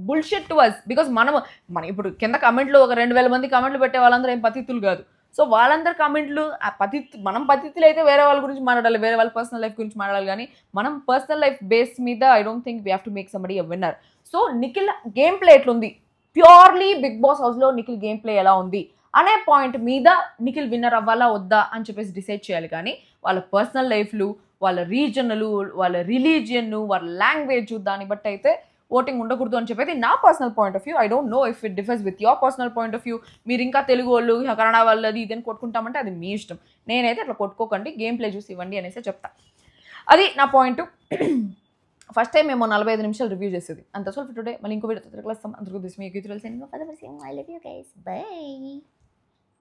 bullshit to us because మనం మన ఇప్పుడు కింద కమెంట్లు ఒక రెండు వేల మంది కమెంట్లు పెట్టే వాళ్ళందరూ ఏం పతిత్తులు కాదు సో వాళ్ళందరి కమెంట్లు ఆ పతి మనం పతిత్తులు అయితే వేరే వాళ్ళ గురించి మాట్లాడాలి వేరే వాళ్ళ పర్సనల్ లైఫ్ గురించి మాట్లాడాలి కానీ మనం పర్సనల్ లైఫ్ బేస్ మీద I don't think we have to make somebody a winner so Nikhil game play ఎట్లుంది ప్యూర్లీ బిగ్ బాస్ హౌస్లో నిఖిల్ గేమ్ ప్లే ఎలా ఉంది అనే పాయింట్ మీద నిఖిల్ విన్నర్ అవ్వాలా వద్దా అని చెప్పేసి డిసైడ్ చేయాలి కానీ వాళ్ళ పర్సనల్ లైఫ్లు వాళ్ళ రీజన్లు వాళ్ళ రిలీజియన్ వాళ్ళ లాంగ్వేజ్ దాన్ని బట్టి అయితే ఓటింగ్ ఉండకూడదు అని చెప్పేది నా personal point of view I don't know if it differs with your personal point of view మీరు ఇంకా తెలుగు వాళ్ళు కన్నడ వాళ్ళది ఇదని కొట్టుకుంటామంటే అది మీ ఇష్టం నేనైతే అట్లా కొట్టుకోకండి గేమ్ ప్లే చూసి ఇవ్వండి అనేసి చెప్తా అది నా పాయింట్ ఫస్ట్ టైం మేము నలభై ఐదు నిమిషాలు రివ్యూ చేసేది అంత సోల్ టుడే మళ్ళీ ఇంకో వీడియో తిరగలేస్తాం అందరికీ దిస్ మీకు తెలుసు బై